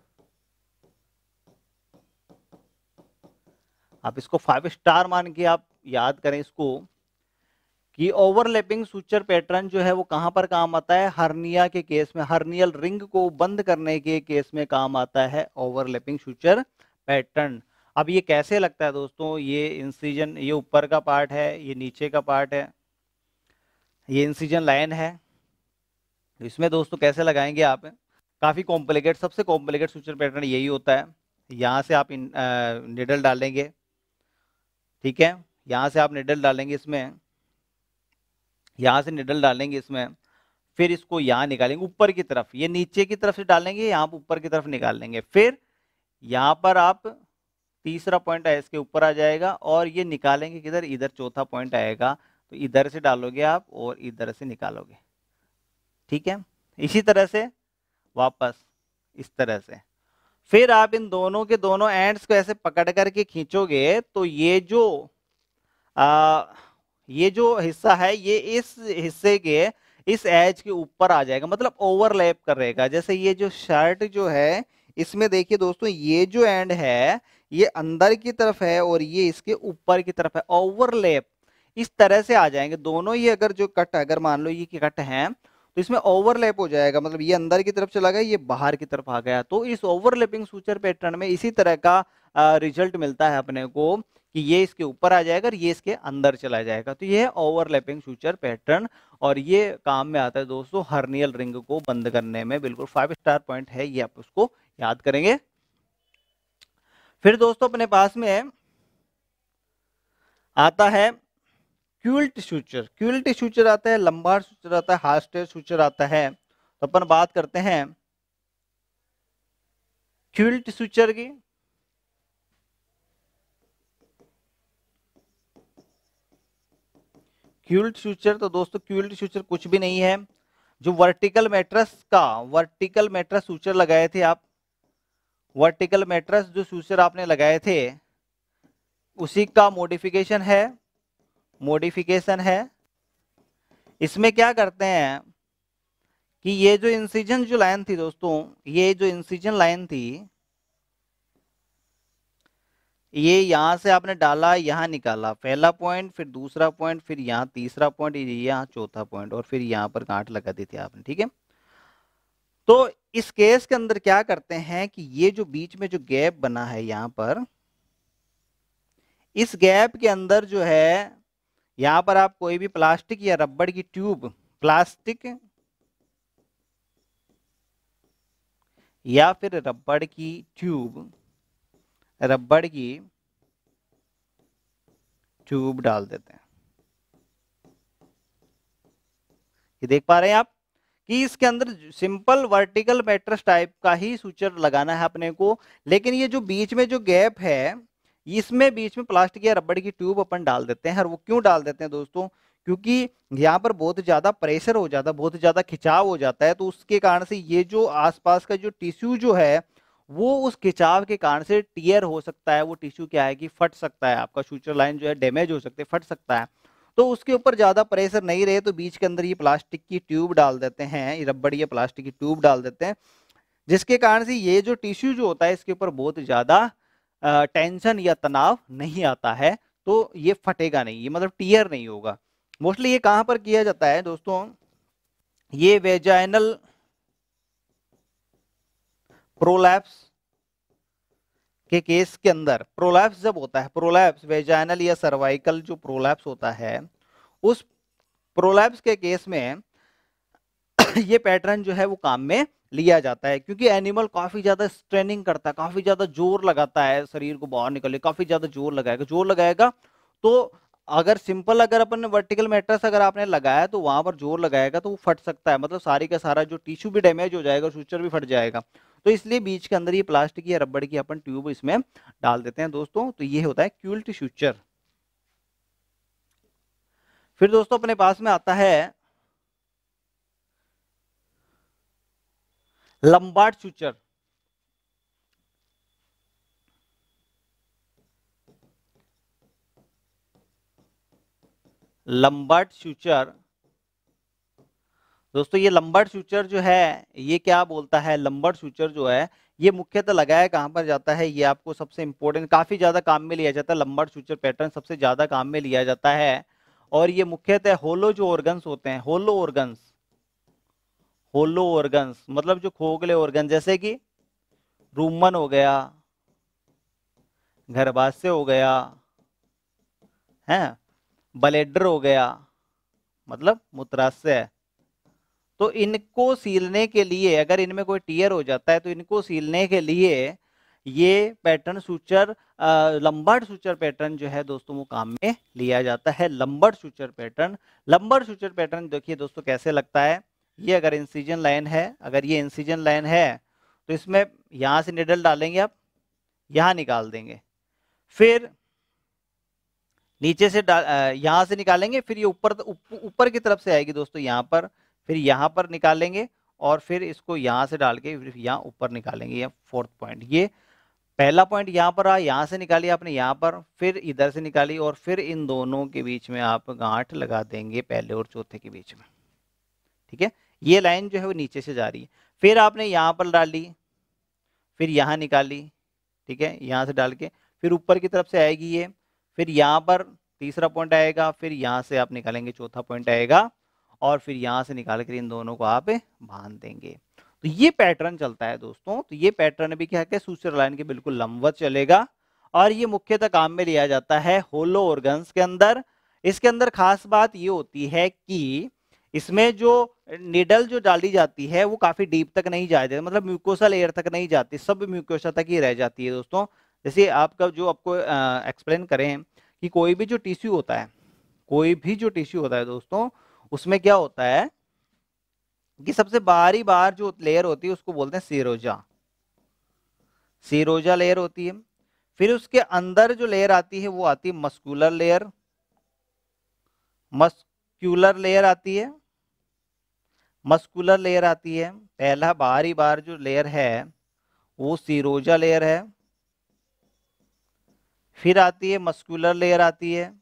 A: आप इसको फाइव स्टार मान के आप याद करें इसको कि ओवरलैपिंग सूचर पैटर्न जो है वो कहाँ पर काम आता है हर्निया के केस में हर्नियल रिंग को बंद करने के केस में काम आता है ओवरलैपिंग सूचर पैटर्न अब ये कैसे लगता है दोस्तों ये इंसीजन ये ऊपर का पार्ट है ये नीचे का पार्ट है ये इंसीजन लाइन है इसमें दोस्तों कैसे लगाएंगे आप काफ़ी कॉम्प्लिकेट सबसे कॉम्प्लिकेट सूचर पैटर्न यही होता है यहाँ से आप निडल डालेंगे ठीक है यहाँ से आप निडल डालेंगे इसमें यहाँ से निडल डालेंगे इसमें फिर इसको यहाँ निकालेंगे ऊपर की तरफ ये नीचे की तरफ से डालेंगे यहाँ ऊपर की तरफ निकाल लेंगे फिर यहाँ पर आप तीसरा पॉइंट है इसके ऊपर आ जाएगा और ये निकालेंगे किधर इधर चौथा पॉइंट आएगा तो इधर से डालोगे आप और इधर से निकालोगे ठीक है इसी तरह से वापस इस तरह से फिर आप इन दोनों के दोनों एंड्स को ऐसे पकड़ करके खींचोगे तो ये जो आ, ये जो हिस्सा है ये इस हिस्से के इस एज के ऊपर आ जाएगा मतलब ओवरलैप करेगा जैसे ये जो शर्ट जो है इसमें देखिए दोस्तों ये जो एंड है ये अंदर की तरफ है और ये इसके ऊपर की तरफ है ओवरलैप इस तरह से आ जाएंगे दोनों ही अगर जो कट अगर मान लो ये कट है तो इसमें ओवरलैप हो जाएगा मतलब ये अंदर की तरफ चला गया ये बाहर की तरफ आ गया तो इस ओवरलैपिंग सूचर पैटर्न में इसी तरह का रिजल्ट मिलता है अपने को कि ये इसके ऊपर आ जाएगा और ये इसके अंदर चला जाएगा तो ये है ओवरलैपिंग फ्यूचर पैटर्न और ये काम में आता है दोस्तों हर्नियल रिंग को बंद करने में बिल्कुल फाइव स्टार पॉइंट है ये आप उसको याद करेंगे फिर दोस्तों अपने पास में आता है क्यूल्ट सूचर क्यूल्ट सूचर आता है लंबार सूचर आता है हास्टेज सूचर आता है तो अपन बात करते हैं क्यूल्ट सूचर की क्यूल्ड फ्यूचर तो दोस्तों क्यूल्ड फ्यूचर कुछ भी नहीं है जो वर्टिकल मैट्रस का वर्टिकल मैट्रस सूचर लगाए थे आप वर्टिकल मैट्रस जो सूचर आपने लगाए थे उसी का मोडिफिकेशन है मोडिफिकेशन है इसमें क्या करते हैं कि ये जो इंसिजन जो लाइन थी दोस्तों ये जो इंसिजन लाइन थी ये यहाँ से आपने डाला यहाँ निकाला पहला पॉइंट फिर दूसरा पॉइंट फिर यहाँ तीसरा पॉइंट यहाँ चौथा पॉइंट और फिर यहाँ पर गांठ लगा दी थी आपने ठीक है तो इस केस के अंदर क्या करते हैं कि ये जो बीच में जो गैप बना है यहाँ पर इस गैप के अंदर जो है यहाँ पर आप कोई भी प्लास्टिक या रबड़ की ट्यूब प्लास्टिक या फिर रबड़ की ट्यूब रबड़ की ट्यूब डाल देते हैं ये देख पा रहे हैं आप कि इसके अंदर सिंपल वर्टिकल मैट्रस टाइप का ही सूचर लगाना है अपने को लेकिन ये जो बीच में जो गैप है इसमें बीच में प्लास्टिक या रबड़ की ट्यूब अपन डाल देते हैं और वो क्यों डाल देते हैं दोस्तों क्योंकि यहाँ पर बहुत ज़्यादा प्रेशर हो जाता है बहुत ज़्यादा खिंचाव हो जाता है तो उसके कारण से ये जो आसपास का जो टिश्यू जो है वो उस खिंचाव के कारण से टीयर हो सकता है वो टिश्यू क्या है कि फट सकता है आपका फ्यूचर लाइन जो है डैमेज हो सकते फट सकता है तो उसके ऊपर ज़्यादा प्रेशर नहीं रहे तो बीच के अंदर ये प्लास्टिक की ट्यूब डाल देते हैं रबड़ या प्लास्टिक की ट्यूब डाल देते हैं जिसके कारण से ये जो टिश्यू जो होता है इसके ऊपर बहुत ज़्यादा टेंशन या तनाव नहीं आता है तो ये फटेगा नहीं ये मतलब टीयर नहीं होगा मोस्टली ये कहाँ पर किया जाता है दोस्तों ये वेजाइनल प्रोलैप्स के केस के अंदर प्रोलैप्स जब होता है प्रोलैप्स वेजाइनल या सर्वाइकल जो प्रोलैप्स होता है उस प्रोलैप्स के केस में [COUGHS] ये पैटर्न जो है वो काम में लिया जाता है क्योंकि एनिमल काफी ज्यादा स्ट्रेनिंग करता है काफी ज्यादा जोर लगाता है शरीर को बाहर निकलने काफी ज्यादा जोर लगाएगा जोर लगाएगा तो अगर सिंपल अगर अपन ने वर्टिकल मेट्रस अगर आपने लगाया तो वहां पर जोर लगाएगा तो वो फट सकता है मतलब सारी का सारा जो टिश्यू भी डैमेज हो जाएगा फ्यूचर भी फट जाएगा तो इसलिए बीच के अंदर ये प्लास्टिक या रबड़ की अपन ट्यूब इसमें डाल देते हैं दोस्तों तो ये होता है क्यूल्ट सूचर फिर दोस्तों अपने पास में आता है लंबाट सूचर लंबाट सूचर दोस्तों ये लंबर्ड सूचर जो है ये क्या बोलता है लंबर्ड सूचर जो है ये मुख्यतः लगाया कहाँ पर जाता है ये आपको सबसे इम्पोर्टेंट काफ़ी ज़्यादा काम में लिया जाता है लंबर्ड सूचर पैटर्न सबसे ज़्यादा काम में लिया जाता है और ये मुख्यतः होलो जो ऑर्गन्स होते हैं होलो ऑर्गन्स होलो ऑर्गन्स मतलब जो खोखले ऑर्गन जैसे कि रूमन हो गया गर्भाशय हो गया है बलेडर हो गया मतलब मूत्राशय तो इनको सीलने के लिए अगर इनमें कोई टीयर हो जाता है तो इनको सीलने के लिए ये pattern suture Lembert suture pattern जो है दोस्तों वो काम में लिया जाता है Lembert suture pattern Lembert suture pattern देखिए दोस्तों कैसे लगता है ये अगर इंसीजन लाइन है अगर ये इंसीजन लाइन है तो इसमें यहां से निडल डालेंगे आप यहां निकाल देंगे फिर नीचे से यहां से निकालेंगे फिर ये ऊपर ऊपर की तरफ से आएगी दोस्तों यहां पर फिर यहाँ पर निकालेंगे और फिर इसको यहाँ से डाल के फिर यहाँ ऊपर निकालेंगे यह फोर्थ पॉइंट ये पहला पॉइंट यहाँ पर आ यहाँ से निकाली आपने यहाँ पर फिर इधर से निकाली और फिर इन दोनों के बीच में आप गांठ लगा देंगे पहले और चौथे के बीच में ठीक है ये लाइन जो है वो नीचे से जा रही है फिर आपने यहाँ पर डाली फिर यहाँ निकाली ठीक है यहाँ से डाल के फिर ऊपर की तरफ से आएगी ये फिर यहाँ पर तीसरा पॉइंट आएगा फिर यहाँ से आप निकालेंगे चौथा पॉइंट आएगा और फिर यहाँ से निकाल कर इन दोनों को आप बांध देंगे तो ये पैटर्न चलता है दोस्तों तो ये पैटर्न भी क्या है सूचर लाइन के बिल्कुल लंबवत चलेगा और ये मुख्यतः काम में लिया जाता है होलो ऑर्गन्स के अंदर इसके अंदर खास बात ये होती है कि इसमें जो निडल जो डाली जाती है वो काफी डीप तक नहीं जाती मतलब म्यूकोसा लेयर तक नहीं जाती सब म्यूकोसा तक ही रह जाती है दोस्तों जैसे आपका जो आपको एक्सप्लेन करें कि कोई भी जो टिश्यू होता है कोई भी जो टिश्यू होता है दोस्तों उसमें क्या होता है कि सबसे बाहरी बाहर जो लेयर होती है उसको बोलते हैं सीरोजा सीरोजा लेयर होती है फिर उसके अंदर जो लेयर आती है वो आती है मस्कुलर लेयर मस्कुलर लेयर आती है मस्कुलर लेयर आती है पहला बाहरी बार जो लेयर है वो सीरोजा लेयर है फिर आती है मस्कुलर लेयर आती है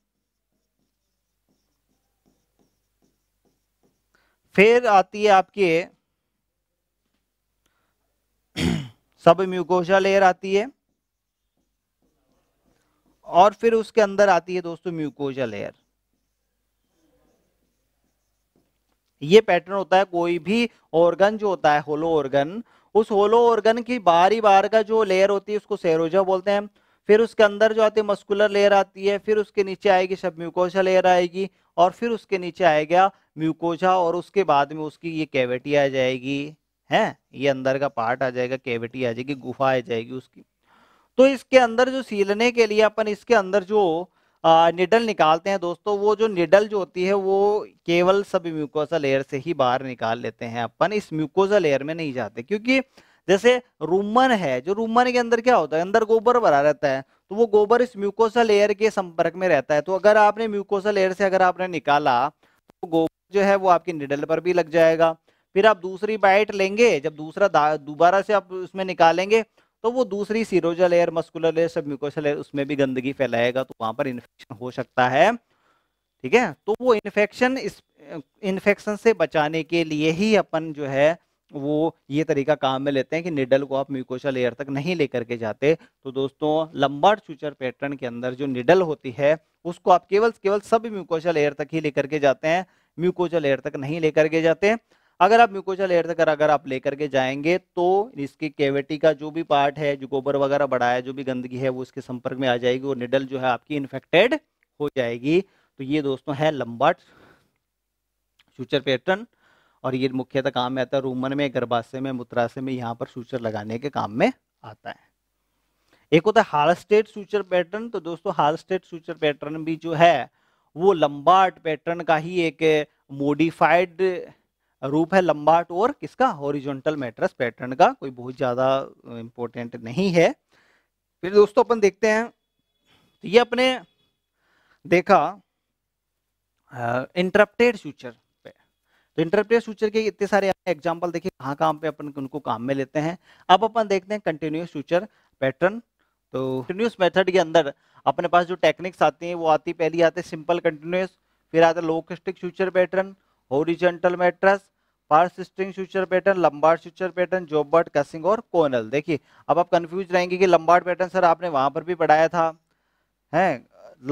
A: फिर आती है आपके सब म्यूकोशा लेयर आती है और फिर उसके अंदर आती है दोस्तों म्यूकोशा लेयर ये पैटर्न होता है कोई भी ऑर्गन जो होता है होलो ऑर्गन उस होलो ऑर्गन की बारी बार का जो लेयर होती है उसको सेरोजा बोलते हैं फिर उसके अंदर जो आती है मस्कुलर लेयर आती है फिर उसके नीचे आएगी सब म्यूकोशा लेयर आएगी और फिर उसके नीचे आएगा म्यूकोजा और उसके बाद में उसकी ये कैविटी आ जाएगी है ये अंदर का पार्ट आ जाएगा कैविटी आ जाएगी गुफा आ जाएगी उसकी तो इसके अंदर जो सीलने के लिए अपन इसके अंदर जो आ, निडल निकालते हैं दोस्तों वो जो निडल जो होती है वो केवल सब म्यूकोजा लेयर से ही बाहर निकाल लेते हैं अपन इस म्यूकोसा लेयर में नहीं जाते क्योंकि जैसे रूमन है जो रूमन के अंदर क्या होता है अंदर गोबर भरा रहता है तो वो गोबर इस म्यूकोसा लेयर के संपर्क में रहता है तो अगर आपने म्यूकोसा लेयर से अगर आपने निकाला तो गोबर जो है वो आपके निडल पर भी लग जाएगा फिर आप दूसरी बाइट लेंगे जब दूसरा दोबारा से आप उसमें निकालेंगे तो वो दूसरी serosa layer muscular layer submucosal layer उसमें भी गंदगी फैलाएगा तो वहां पर इन्फेक्शन हो सकता है ठीक है तो वो इन्फेक्शन इस इन्फेक्शन से बचाने के लिए ही अपन जो है वो ये तरीका काम में लेते हैं कि निडल को आप म्यूकोसा लेयर तक नहीं लेकर के जाते तो दोस्तों लंबा फ्यूचर पैटर्न के अंदर जो निडल होती है उसको आप केवल केवल सब म्यूकोसा लेयर तक ही लेकर के जाते हैं म्यूकोजा लेयर तक नहीं लेकर के जाते अगर आप म्यूकोजा लेयर तक अगर आप लेकर के जाएंगे तो इसकी केविटी का जो भी पार्ट है जो गोबर वगैरह बढ़ाया जो भी गंदगी है वो इसके संपर्क में आ जाएगी और निडल जो है आपकी इन्फेक्टेड हो जाएगी तो ये दोस्तों है लंबा फ्यूचर पैटर्न और ये मुख्यतः काम में आता है रूमन में गर्भाशय में मूत्राशय में यहाँ पर सूचर लगाने के काम में आता है एक होता है हाल स्टेट सूचर पैटर्न तो दोस्तों हाल स्टेट सूचर पैटर्न भी जो है वो लंबाट पैटर्न का ही एक मोडिफाइड रूप है लंबाट और किसका हॉरिजॉन्टल मैट्रस पैटर्न का कोई बहुत ज़्यादा इम्पोर्टेंट नहीं है फिर दोस्तों अपन देखते हैं तो ये अपने देखा इंटरप्टेड सूचर पे तो इंटरप्टेड सूचर के इतने सारे एग्जाम्पल देखिए कहाँ कहाँ पे अपन उनको काम में लेते हैं अब अपन देखते हैं कंटिन्यूस सूचर पैटर्न तो कंटिन्यूस मेथड के अंदर अपने पास जो टेक्निक्स आती हैं वो आती पहली आते सिंपल कंटिन्यूस फिर आता हैं lock stitch suture pattern horizontal mattress purse string suture pattern Lembert suture pattern Jobert Cushing और कोनल देखिए अब आप कन्फ्यूज रहेंगे कि लंबार्ड पैटर्न सर आपने वहाँ पर भी पढ़ाया था हैं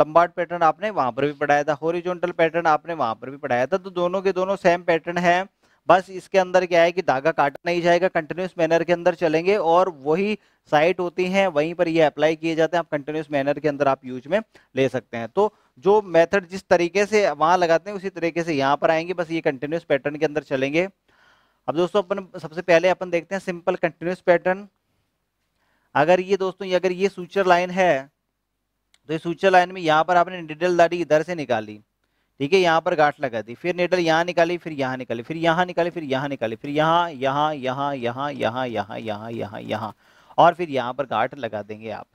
A: लंबार्ड पैटर्न आपने वहाँ पर भी पढ़ाया था होरिजोनटल पैटर्न आपने वहाँ पर भी पढ़ाया था तो दोनों के दोनों सेम पैटर्न हैं बस इसके अंदर क्या है कि धागा काटा नहीं जाएगा कंटिन्यूस मैनर के अंदर चलेंगे और वही साइट होती हैं वहीं पर ये अप्लाई किए जाते हैं आप कंटिन्यूस मैनर के अंदर आप यूज में ले सकते हैं तो जो मेथड जिस तरीके से वहाँ लगाते हैं उसी तरीके से यहाँ पर आएंगे बस ये कंटिन्यूस पैटर्न के अंदर चलेंगे अब दोस्तों अपन सबसे पहले अपन देखते हैं सिंपल कंटिन्यूस पैटर्न अगर ये दोस्तों अगर ये सूचर लाइन है तो ये सूचर लाइन में यहाँ पर आपने डिटेल दाढ़ी इधर से निकाली ठीक है यहाँ पर गांठ लगा दी फिर नेडल यहाँ निकाली फिर यहाँ निकाली फिर यहाँ निकाली फिर यहाँ निकाली फिर यहाँ यहाँ यहाँ यहाँ यहाँ यहाँ यहाँ यहाँ यहाँ और फिर यहाँ पर गांठ लगा देंगे आप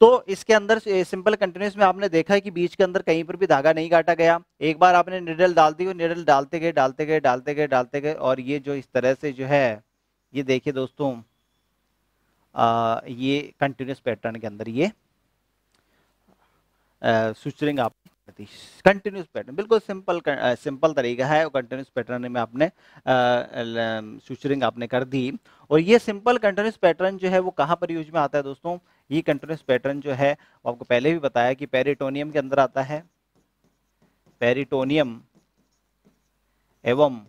A: तो इसके अंदर सिंपल कंटिन्यूस में आपने देखा है कि बीच के अंदर कहीं पर भी धागा नहीं काटा गया एक बार आपने निडल डाल दी और निडल डालते गए डालते गए डालते गए डालते गए और ये जो इस तरह से जो है ये देखिए दोस्तों आ, ये कंटिन्यूस पैटर्न के अंदर ये सुचरिंग आप कंटिन्यूस पैटर्न बिल्कुल सिंपल सिंपल तरीका है कंटिन्यूस पैटर्न में आपने सूचरिंग आपने कर दी और ये सिंपल कंटिन्यूस पैटर्न जो है वो कहाँ पर यूज में आता है दोस्तों ये कंटिन्यूस पैटर्न जो है वो आपको पहले भी बताया कि पेरिटोनियम के अंदर आता है पेरिटोनियम एवं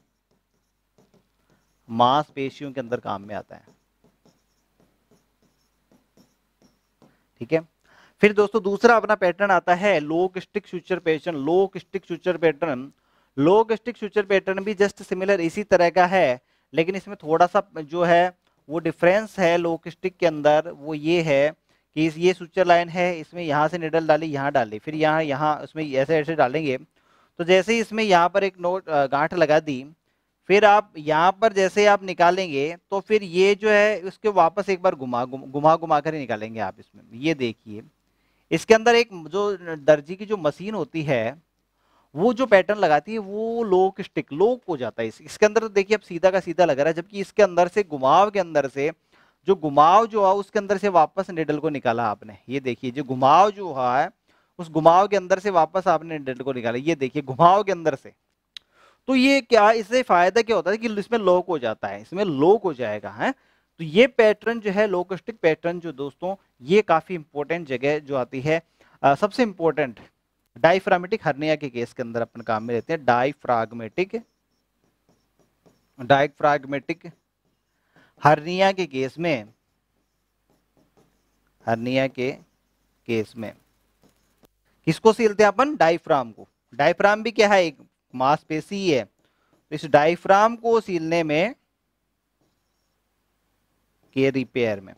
A: मांसपेशियों के अंदर काम में आता है ठीक है फिर दोस्तों दूसरा अपना पैटर्न आता है lock stitch suture pattern lock stitch suture pattern lock stitch suture pattern भी जस्ट सिमिलर इसी तरह का है लेकिन इसमें थोड़ा सा जो है वो डिफरेंस है लोक स्टिक के अंदर वो ये है कि इस ये सूचर लाइन है इसमें यहाँ से निडल डाली यहाँ डाली फिर यहाँ यहाँ उसमें ऐसे ऐसे डालेंगे तो जैसे ही इसमें यहाँ पर एक नोट गांठ लगा दी फिर आप यहाँ पर जैसे आप निकालेंगे तो फिर ये जो है उसके वापस एक बार घुमा घुमा घुमा कर ही निकालेंगे आप इसमें ये देखिए इसके अंदर एक जो दर्जी की जो मशीन होती है वो जो पैटर्न लगाती है वो लोक स्टिक लोक हो जाता है इसके अंदर तो देखिए अब सीधा का सीधा लग रहा है जबकि इसके अंदर से घुमाव के अंदर से जो घुमाव जो है उसके अंदर से वापस निडल को निकाला आपने ये देखिए जो घुमाव जो है उस घुमाव के अंदर से वापस आपने निडल को निकाला ये देखिए घुमाव के अंदर से तो ये क्या इससे फायदा क्या होता है कि इसमें लोक हो जाता है इसमें लोक हो जाएगा है तो ये पैटर्न जो है लोकस्टिक पैटर्न जो दोस्तों ये काफ़ी इंपॉर्टेंट जगह जो आती है आ, सबसे इंपॉर्टेंट डाइफ्रामेटिक हरनिया के केस के अंदर अपन काम में रहते हैं डाइफ्रागमेटिक डाइफ्रागमेटिक हरनिया के केस में हरनिया के केस में किसको सीलते हैं अपन डाइफ्राम को डाइफ्राम भी क्या है एक मांसपेशी है तो इस डाइफ्राम को सीलने में के रिपेयर में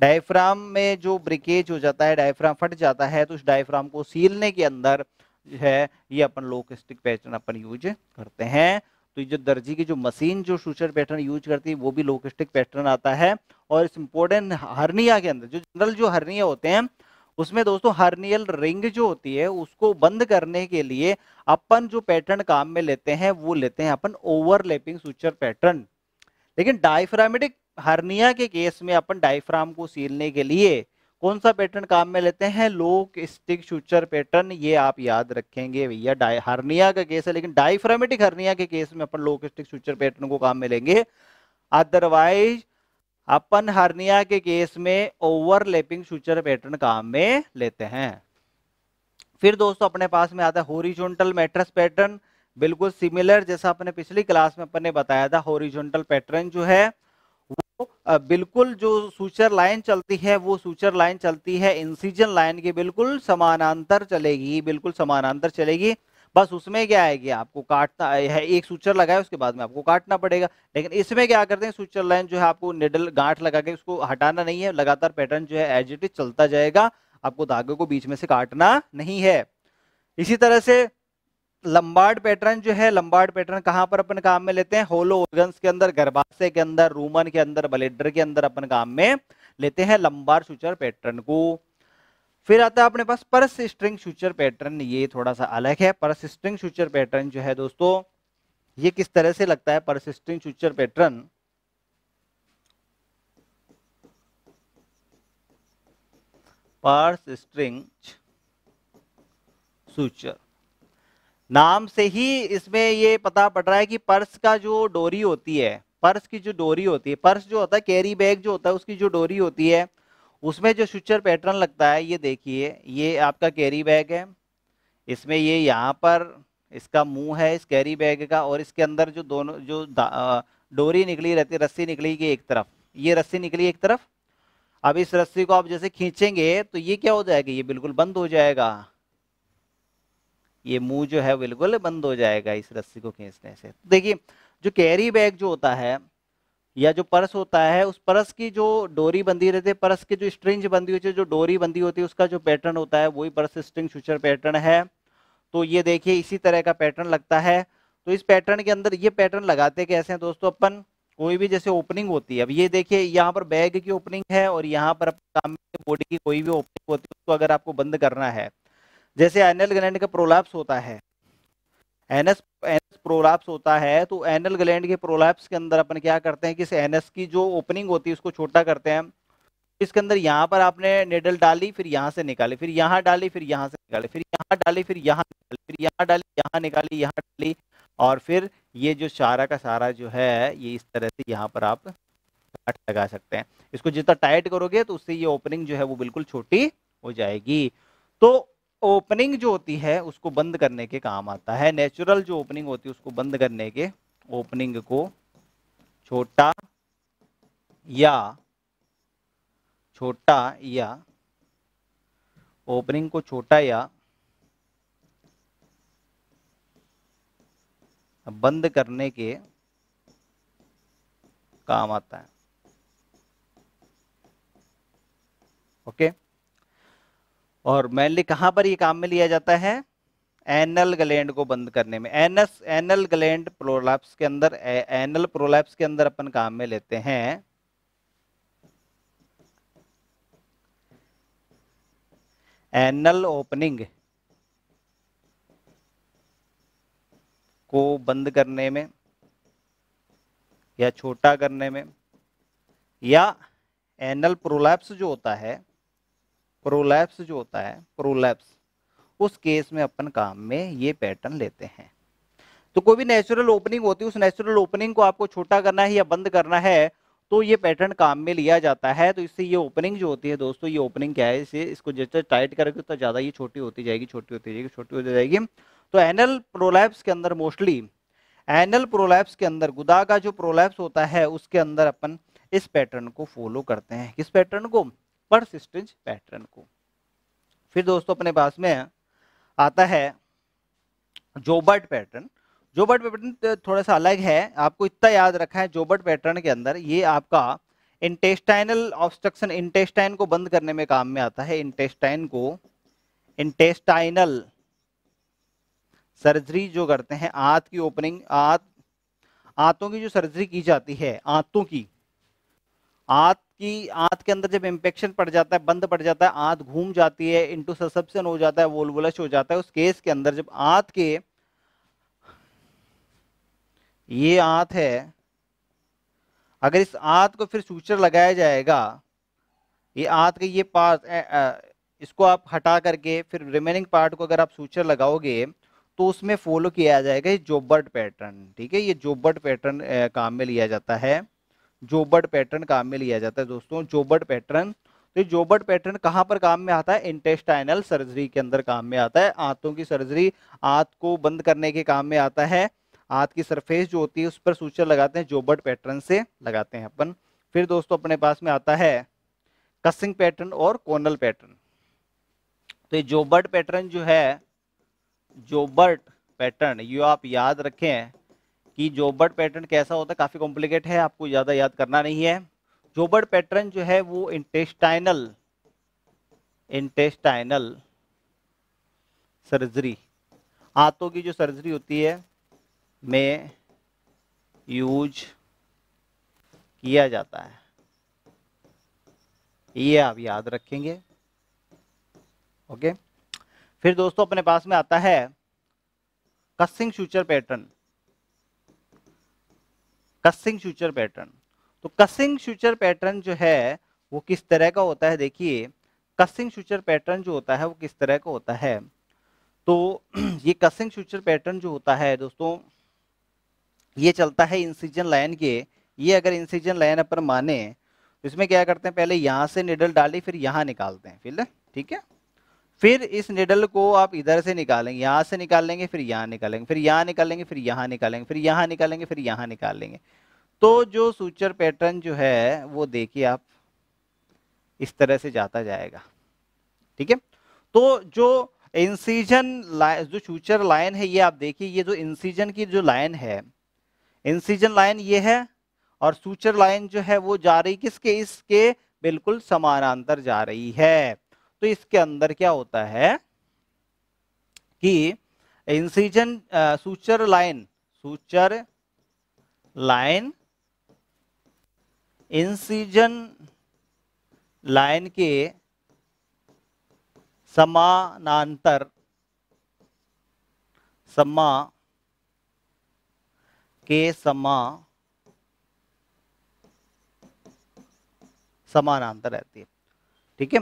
A: डायफ्राम में जो ब्रिकेज हो जाता है डायफ्राम फट जाता है तो उस डायफ्राम को सीलने के अंदर जो है ये अपन लोक स्टिक पैटर्न अपन यूज करते हैं तो जो दर्जी की जो मशीन जो सूचर पैटर्न यूज करती है वो भी लोक स्टिक पैटर्न आता है और इस इम्पोर्टेंट हर्निया के अंदर जो जनरल जो हर्निया होते हैं उसमें दोस्तों हर्नियल रिंग जो होती है उसको बंद करने के लिए अपन जो पैटर्न काम में लेते हैं वो लेते हैं अपन ओवरलैपिंग सूचर पैटर्न लेकिन डायफ्रामेटिक हर्निया के केस में अपन डायफ्राम को सीलने के लिए कौन सा पैटर्न काम में लेते हैं लोक स्टिक शूचर पैटर्न ये आप याद रखेंगे भैया हर्निया का केस है लेकिन डायफ्रामेटिक हर्निया के केस में अपन लोक स्टिक शूचर पैटर्न को काम में लेंगे अदरवाइज अपन हर्निया के केस में ओवरलैपिंग सूचर पैटर्न काम में लेते हैं फिर दोस्तों अपने पास में आता है होरिजोनटल मैट्रस पैटर्न बिल्कुल सिमिलर जैसा अपने पिछली क्लास में अपन ने बताया था होरिजोनटल पैटर्न जो है तो, बिल्कुल जो सूचर लाइन चलती है वो सूचर लाइन चलती है इंसिजन लाइन के बिल्कुल समानांतर चलेगी बिल्कुल समानांतर चलेगी बस उसमें क्या है कि आपको काटना है एक सूचर लगाए उसके बाद में आपको काटना पड़ेगा लेकिन इसमें क्या करते हैं सूचर लाइन जो है आपको निडल गांठ लगा के उसको हटाना नहीं है लगातार पैटर्न जो है एज इट इज चलता जाएगा आपको धागे को बीच में से काटना नहीं है इसी तरह से लंबार्ड पैटर्न जो है लंबार्ड पैटर्न कहां पर अपन काम में लेते हैं होलो ऑर्गन्स के अंदर गर्भाशय के अंदर रूमन के अंदर बलेडर के अंदर अपन काम में लेते हैं लंबार सूचर पैटर्न को फिर आता है अपने पास परस स्ट्रिंग सूचर पैटर्न ये थोड़ा सा अलग है परस स्ट्रिंग सूचर पैटर्न जो है दोस्तों ये किस तरह से लगता है purse string suture pattern purse string suture नाम से ही इसमें ये पता पड़ रहा है कि पर्स का जो डोरी होती है पर्स की जो डोरी होती है पर्स जो होता है कैरी बैग जो होता है उसकी जो डोरी होती है उसमें जो शुचर पैटर्न लगता है ये देखिए ये आपका कैरी बैग है इसमें ये यहाँ पर इसका मुंह है इस कैरी बैग का और इसके अंदर जो दोनों जो डोरी निकली रहती है रस्सी निकली कि एक तरफ ये रस्सी निकली एक तरफ अब इस रस्सी को आप जैसे खींचेंगे तो ये क्या हो जाएगा ये बिल्कुल बंद हो जाएगा ये मुंह जो है बिल्कुल बंद हो जाएगा इस रस्सी को खींचने से तो देखिए जो कैरी बैग जो होता है या जो पर्स होता है उस पर्स की जो डोरी बंदी रहती है पर्स की जो स्ट्रिंग बंदी होती है जो डोरी बंधी होती है उसका जो पैटर्न होता है वही पर्स स्ट्रिंग फ्यूचर पैटर्न है तो ये देखिए इसी तरह का पैटर्न लगता है तो इस पैटर्न के अंदर ये पैटर्न लगाते कैसे हैं दोस्तों अपन कोई भी जैसे ओपनिंग होती है अब ये देखिए यहाँ पर बैग की ओपनिंग है और यहाँ पर बॉडी की कोई भी ओपनिंग होती है उसको अगर आपको बंद करना है जैसे एनल ग्लैंड का प्रोलैप्स होता है एनएस एनएस प्रोलैप्स होता है तो एनल ग्लैंड के प्रोलैप्स के अंदर अपन क्या करते हैं कि एनएस की जो ओपनिंग होती है उसको छोटा करते हैं इसके अंदर यहाँ पर आपने नेडल डाली फिर यहाँ से निकाली फिर यहाँ डाली फिर यहाँ से निकाली फिर यहाँ डाली फिर यहाँ निकाली फिर यहाँ डाली यहाँ निकाली यहाँ डाली और फिर ये जो सारा का सारा जो है ये इस तरह से यहाँ पर आप लगा सकते हैं इसको जितना टाइट करोगे तो उससे ये ओपनिंग जो है वो बिल्कुल छोटी हो जाएगी तो ओपनिंग जो होती है उसको बंद करने के काम आता है नेचुरल जो ओपनिंग होती है उसको बंद करने के ओपनिंग को छोटा या छोटा या ओपनिंग को छोटा या बंद करने के काम आता है ओके okay? और मेनली कहाँ पर ये काम में लिया जाता है एनल ग्लैंड को बंद करने में एनस एनल ग्लैंड प्रोलैप्स के अंदर एनल प्रोलैप्स के अंदर अपन काम में लेते हैं एनल ओपनिंग को बंद करने में या छोटा करने में या एनल प्रोलैप्स जो होता है प्रोलैप्स जो होता है प्रोलैप्स उस केस में अपन काम में ये पैटर्न लेते हैं तो कोई भी नेचुरल ओपनिंग होती है उस नेचुरल ओपनिंग को आपको छोटा करना है या बंद करना है तो ये पैटर्न काम में लिया जाता है तो इससे ये ओपनिंग जो होती है दोस्तों ये ओपनिंग क्या है इसे इसको जैसे टाइट करके उतना तो ज़्यादा ये छोटी होती जाएगी छोटी होती जाएगी छोटी होती जाएगी तो एनल प्रोलैप्स के अंदर मोस्टली एनल प्रोलैप्स के अंदर गुदा का जो प्रोलैप्स होता है उसके अंदर अपन इस पैटर्न को फॉलो करते हैं किस पैटर्न को परसिस्टेंस पैटर्न को फिर दोस्तों अपने पास में आता है जोबर्ट पैटर्न जोबर्ट पैटर्न थोड़ा सा अलग है आपको इतना याद रखा है जोबर्ट पैटर्न के अंदर ये आपका इंटेस्टाइनल ऑब्स्ट्रक्शन इंटेस्टाइन को बंद करने में काम में आता है इंटेस्टाइन को इंटेस्टाइनल सर्जरी जो करते हैं आंत की ओपनिंग आंत आंतों की जो सर्जरी की जाती है आंतों की आंत कि आंत के अंदर जब इंफेक्शन पड़ जाता है बंद पड़ जाता है आंत घूम जाती है इंटू ससप्शन हो जाता है वोल्वुलश हो जाता है उस केस के अंदर जब आंत के ये आंत है अगर इस आंत को फिर सूचर लगाया जाएगा ये आंत के ये पार्ट इसको आप हटा करके फिर रिमेनिंग पार्ट को अगर आप सूचर लगाओगे तो उसमें फॉलो किया जाएगा ये जोबर्ट पैटर्न ठीक है ये जोबर्ट पैटर्न काम में लिया जाता है जोबर्ट पैटर्न काम में लिया जाता है दोस्तों जोबर्ट पैटर्न तो ये जोबर्ट पैटर्न कहाँ पर काम में आता है इंटेस्टाइनल सर्जरी के अंदर काम में आता है आंतों की सर्जरी आंत को बंद करने के काम में आता है आंत की सरफेस जो होती है उस पर सूचर लगाते हैं जोबर्ट पैटर्न से लगाते हैं अपन फिर दोस्तों अपने पास में आता है कसिंग पैटर्न और कोनल पैटर्न तो ये जोबर्ट पैटर्न जो है जोबर्ट पैटर्न ये आप याद रखें कि जोबर्ड पैटर्न कैसा होता है काफ़ी कॉम्प्लिकेट है आपको ज़्यादा याद करना नहीं है जोबर्ड पैटर्न जो है वो इंटेस्टाइनल इंटेस्टाइनल सर्जरी आंतों की जो सर्जरी होती है में यूज किया जाता है ये आप याद रखेंगे ओके फिर दोस्तों अपने पास में आता है Cushing suture pattern Cushing suture pattern तो कसिंग फ्यूचर पैटर्न जो है वो किस तरह का होता है देखिए कसिंग फ्यूचर पैटर्न जो होता है वो किस तरह का होता है तो [CLEARS THROAT] ये कसिंग फ्यूचर पैटर्न जो होता है दोस्तों ये चलता है इंसिजन लाइन के ये अगर इंसिजन लाइन अपन माने तो इसमें क्या करते हैं पहले यहाँ से निडल डाली फिर यहाँ निकालते हैं फिर ठीक है फिर इस निडल को आप इधर से निकालेंगे यहाँ से निकालेंगे फिर यहाँ निकालेंगे फिर यहाँ निकालेंगे फिर यहाँ निकालेंगे फिर यहाँ निकालेंगे फिर यहाँ निकालेंगे तो जो सूचर पैटर्न जो है वो देखिए आप इस तरह से जाता जाएगा ठीक है तो जो इंसीजन लाइन जो सूचर लाइन है ये आप देखिए ये जो इंसीजन की जो लाइन है इंसीजन लाइन ये है और सूचर लाइन जो है वो जा रही किसके इसके बिल्कुल समानांतर जा रही है तो इसके अंदर क्या होता है कि incision suture line suture line incision line के समानांतर समा के समा समानांतर रहती है ठीक है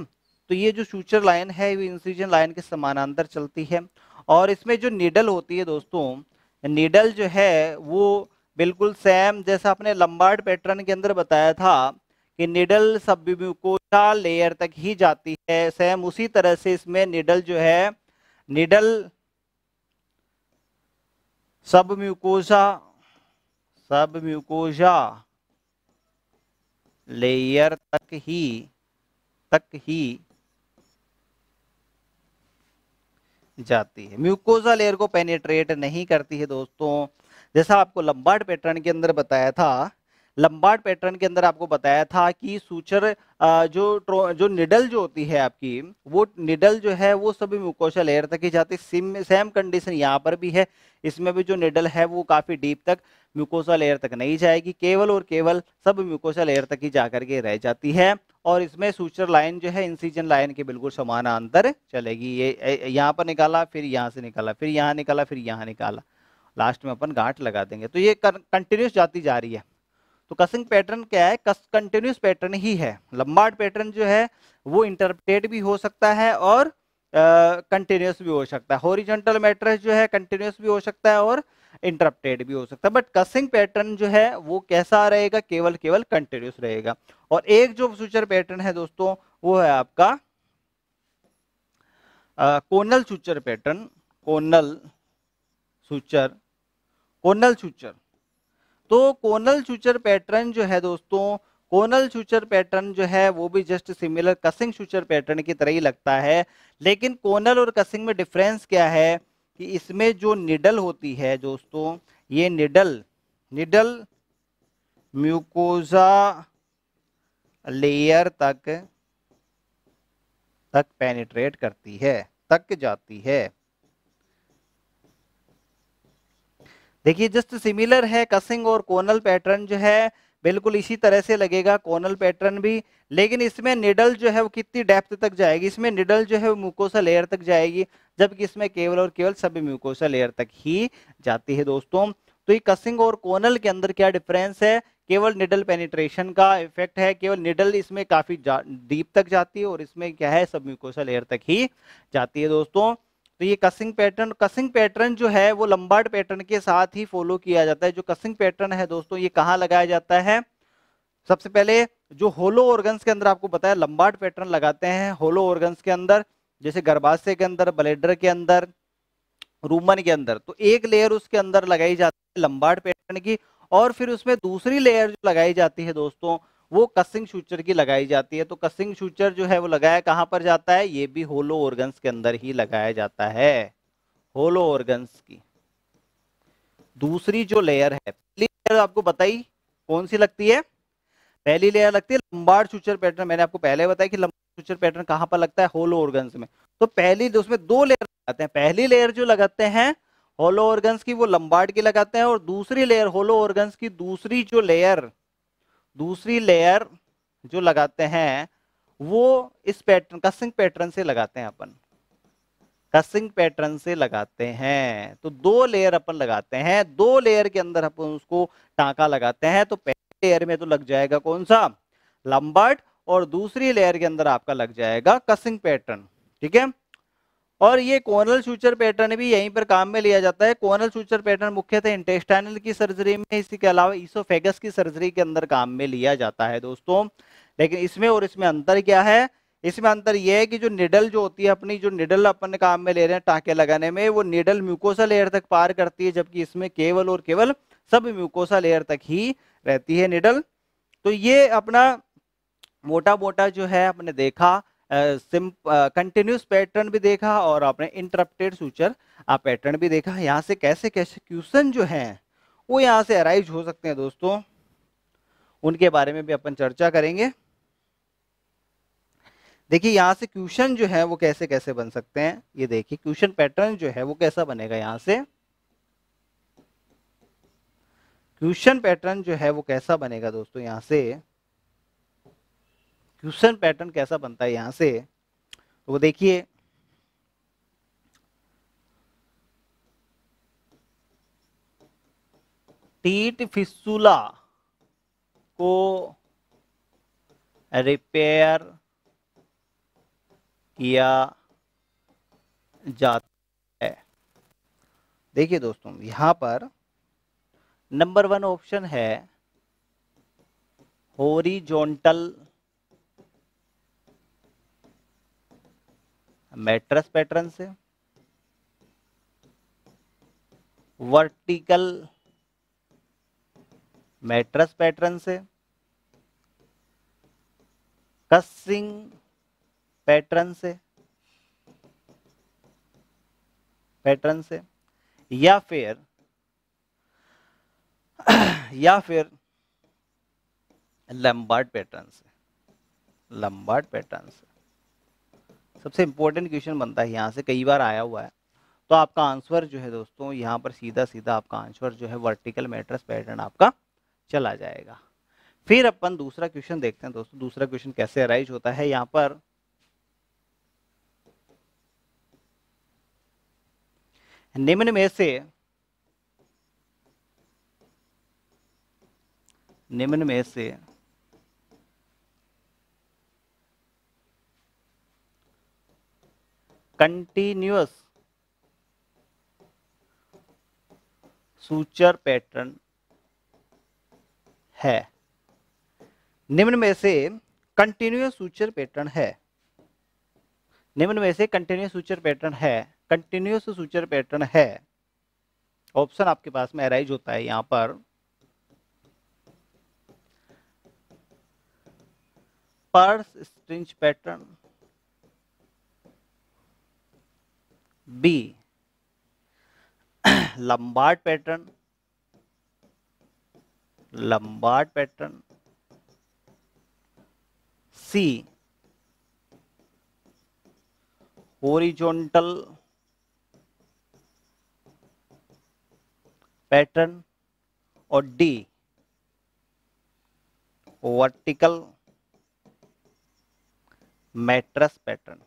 A: तो ये जो सूचर लाइन है वो इंसिजन लाइन के समानांतर चलती है और इसमें जो नीडल होती है दोस्तों नीडल जो है वो बिल्कुल सेम जैसा आपने लंबार्ड पैटर्न के अंदर बताया था कि निडल सब मुकोटा लेयर तक ही जाती है सेम उसी तरह से इसमें निडल जो है निडल सब म्यूकोजा सब म्यूकोजा लेयर तक ही तक ही जाती है म्यूकोजा लेयर को पेनिट्रेट नहीं करती है दोस्तों जैसा आपको लंबार्ड पैटर्न के अंदर बताया था लंबार्ड पैटर्न के अंदर आपको बताया था कि सूचर जो जो निडल जो होती है आपकी वो निडल जो है वो सभी म्यूकोशल लेयर तक ही जाती सिम सेम कंडीशन यहाँ पर भी है इसमें भी जो निडल है वो काफ़ी डीप तक म्यूकोसा लेयर तक नहीं जाएगी केवल और केवल सब म्यूकोशल लेयर तक ही जा करके रह जाती है और इसमें सूचर लाइन जो है इंसीजन लाइन के बिल्कुल अंतर चलेगी ये यहाँ पर निकाला फिर यहाँ से निकाला फिर यहाँ निकाला फिर यहाँ निकाला लास्ट में अपन गांठ लगा देंगे तो ये कंटिन्यूस जाती जा रही है तो कसिंग पैटर्न क्या है कंटिन्यूस पैटर्न ही है लंबा पैटर्न जो है वो इंटरप्रेट भी हो सकता है और कंटिन्यूस भी हो सकता है हॉरिजॉन्टल मैट्रेस जो है कंटिन्यूस भी हो सकता है और इंटरप्टेड भी हो सकता है बट कसिंग पैटर्न जो है वो कैसा रहेगा केवल केवल कंटिन्यूस रहेगा और एक जो सूचर पैटर्न है दोस्तों वो है आपका आ, Connell suture pattern Connell suture Connell suture तो कोनल सूचर पैटर्न जो है दोस्तों कोनल सूचर पैटर्न जो है वो भी just similar Cushing suture pattern की तरह ही लगता है लेकिन कोनल और कसिंग में डिफरेंस क्या है कि इसमें जो निडल होती है दोस्तों ये निडल निडल म्यूकोजा लेयर तक तक पेनिट्रेट करती है तक जाती है देखिए जस्ट सिमिलर है कसिंग और कोनल पैटर्न जो है बिल्कुल इसी तरह से लगेगा कोनल पैटर्न भी लेकिन इसमें निडल जो है वो कितनी डेप्थ तक जाएगी इसमें निडल जो है वो म्यूकोसा लेयर तक जाएगी जबकि इसमें केवल और केवल सभी म्यूकोसा लेयर तक ही जाती है दोस्तों तो ये कसिंग और कोनल के अंदर क्या डिफरेंस है केवल निडल पेनिट्रेशन का इफेक्ट है केवल निडल इसमें काफ़ी डीप तक जाती है और इसमें क्या है सब म्यूकोसल एयर तक ही जाती है दोस्तों तो ये कसिंग पैटर्न कसिंग पैटर्न जो है वो लंबार्ड पैटर्न के साथ ही फॉलो किया जाता है जो कसिंग पैटर्न है दोस्तों ये कहाँ लगाया जाता है सबसे पहले जो होलो ऑर्गन्स के अंदर आपको बताया लंबार्ड पैटर्न लगाते हैं होलो ऑर्गन्स के अंदर जैसे गर्भाशय के अंदर ब्लेडर के अंदर रूमन के अंदर तो एक लेयर उसके अंदर लगाई जाती है लंबार्ड पैटर्न की और फिर उसमें दूसरी लेयर जो लगाई जाती है दोस्तों वो कसिंग शूचर की लगाई जाती है तो कसिंग शूचर जो है वो लगाया कहाँ पर जाता है ये भी होलो ऑर्गन्स के अंदर ही लगाया जाता है होलो ऑर्गन्स की दूसरी जो लेयर है पहली लेयर आपको बताई कौन सी लगती है पहली लेयर लगती है लंबार शूचर पैटर्न मैंने आपको पहले बताया कि लंबार शूचर पैटर्न कहाँ पर लगता है होलो ऑर्गन्स में तो पहली उसमें दो लेयर लगाते हैं पहली लेयर जो लगाते हैं होलो ऑर्गन्स की वो लंबाड की लगाते हैं और दूसरी लेयर होलो ऑर्गन्स की दूसरी जो लेयर दूसरी लेयर जो लगाते हैं वो इस पैटर्न कसिंग पैटर्न से लगाते हैं अपन कसिंग पैटर्न से लगाते हैं तो दो लेयर अपन लगाते हैं दो लेयर के अंदर अपन उसको टाका लगाते हैं तो पहले लेयर में तो लग जाएगा कौन सा लंबार्ड और दूसरी लेयर के अंदर आपका लग जाएगा कसिंग पैटर्न ठीक है और ये कोनल सूचर पैटर्न भी यहीं पर काम में लिया जाता है कोनल सूचर पैटर्न मुख्यतः इंटेस्टाइनल की सर्जरी में इसी के अलावा ईसोफेगस की सर्जरी के अंदर काम में लिया जाता है दोस्तों लेकिन इसमें और इसमें अंतर क्या है इसमें अंतर यह है कि जो निडल जो होती है अपनी जो निडल अपन काम में ले रहे हैं टाके लगाने में वो निडल म्यूकोसा लेयर तक पार करती है जबकि इसमें केवल और केवल सब म्यूकोसा लेयर तक ही रहती है निडल तो ये अपना मोटा मोटा जो है अपने देखा कंटिन्यूस पैटर्न भी देखा और आपने इंटरप्टेड सूचर आप पैटर्न भी देखा यहाँ से कैसे कैसे क्वेश्चन जो हैं वो यहाँ से अराइज हो सकते हैं दोस्तों उनके बारे में भी अपन चर्चा करेंगे देखिए यहाँ से क्वेश्चन जो है वो कैसे कैसे बन सकते हैं ये देखिए क्वेश्चन पैटर्न जो है वो कैसा बनेगा यहाँ से क्वेश्चन पैटर्न जो है वो कैसा बनेगा दोस्तों यहाँ से क्वेश्चन पैटर्न कैसा बनता है यहाँ से तो देखिए टीट फिस्सुला को रिपेयर किया जाता है देखिए दोस्तों यहाँ पर नंबर वन ऑप्शन है होरिजोनटल मैट्रस पैटर्न से वर्टिकल मैट्रस पैटर्न से कसिंग पैटर्न से पैटर्न से या फिर या फिर लंबार्ड पैटर्न से लंबार्ड पैटर्न से सबसे इम्पोर्टेंट क्वेश्चन बनता है यहाँ से कई बार आया हुआ है तो आपका आंसर जो है दोस्तों यहाँ पर सीधा सीधा आपका आंसर जो है वर्टिकल मैट्रस पैटर्न आपका चला जाएगा फिर अपन दूसरा क्वेश्चन देखते हैं दोस्तों दूसरा क्वेश्चन कैसे अराइज होता है यहाँ पर निम्न में से निम्न में से कंटिन्यूस सूचर पैटर्न है निम्न में से कंटिन्यूस सूचर पैटर्न है निम्न में से कंटिन्यूस सूचर पैटर्न है कंटिन्यूस सूचर पैटर्न है ऑप्शन आपके पास में अराइज होता है यहां पर purse string pattern B Lembert pattern Lembert pattern C horizontal pattern और डी वर्टिकल मैट्रस पैटर्न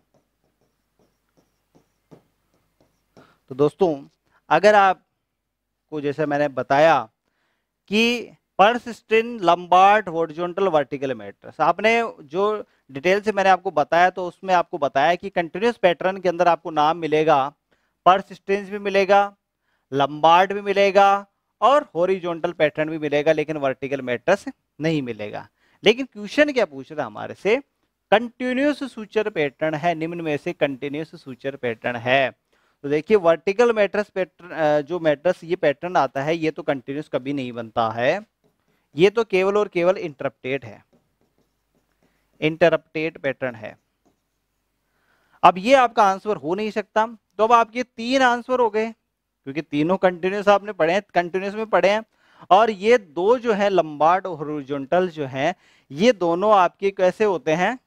A: तो दोस्तों अगर आप को जैसे मैंने बताया कि purse string Lembert horizontal vertical mattress आपने जो डिटेल से मैंने आपको बताया तो उसमें आपको बताया कि कंटिन्यूस पैटर्न के अंदर आपको नाम मिलेगा पर्स भी मिलेगा लंबार्ड भी मिलेगा और हॉरिजॉन्टल पैटर्न भी मिलेगा लेकिन वर्टिकल मैट्रस नहीं मिलेगा लेकिन क्वेश्चन क्या पूछ रहा है हमारे से कंटिन्यूस सूचर पैटर्न है निम्न में से कंटिन्यूस सूचर पैटर्न है तो देखिए वर्टिकल मैट्रस पैटर्न जो मैट्रस ये पैटर्न आता है ये तो कंटिन्यूस कभी नहीं बनता है ये तो केवल और केवल इंटरप्टेड है इंटरप्टेड पैटर्न है अब ये आपका आंसर हो नहीं सकता तो अब आपके तीन आंसर हो गए क्योंकि तीनों कंटिन्यूस आपने पढ़े हैं कंटिन्यूस में पढ़े हैं और ये दो जो है लंबार्ड और हॉरिजॉन्टल जो है ये दोनों आपके कैसे होते हैं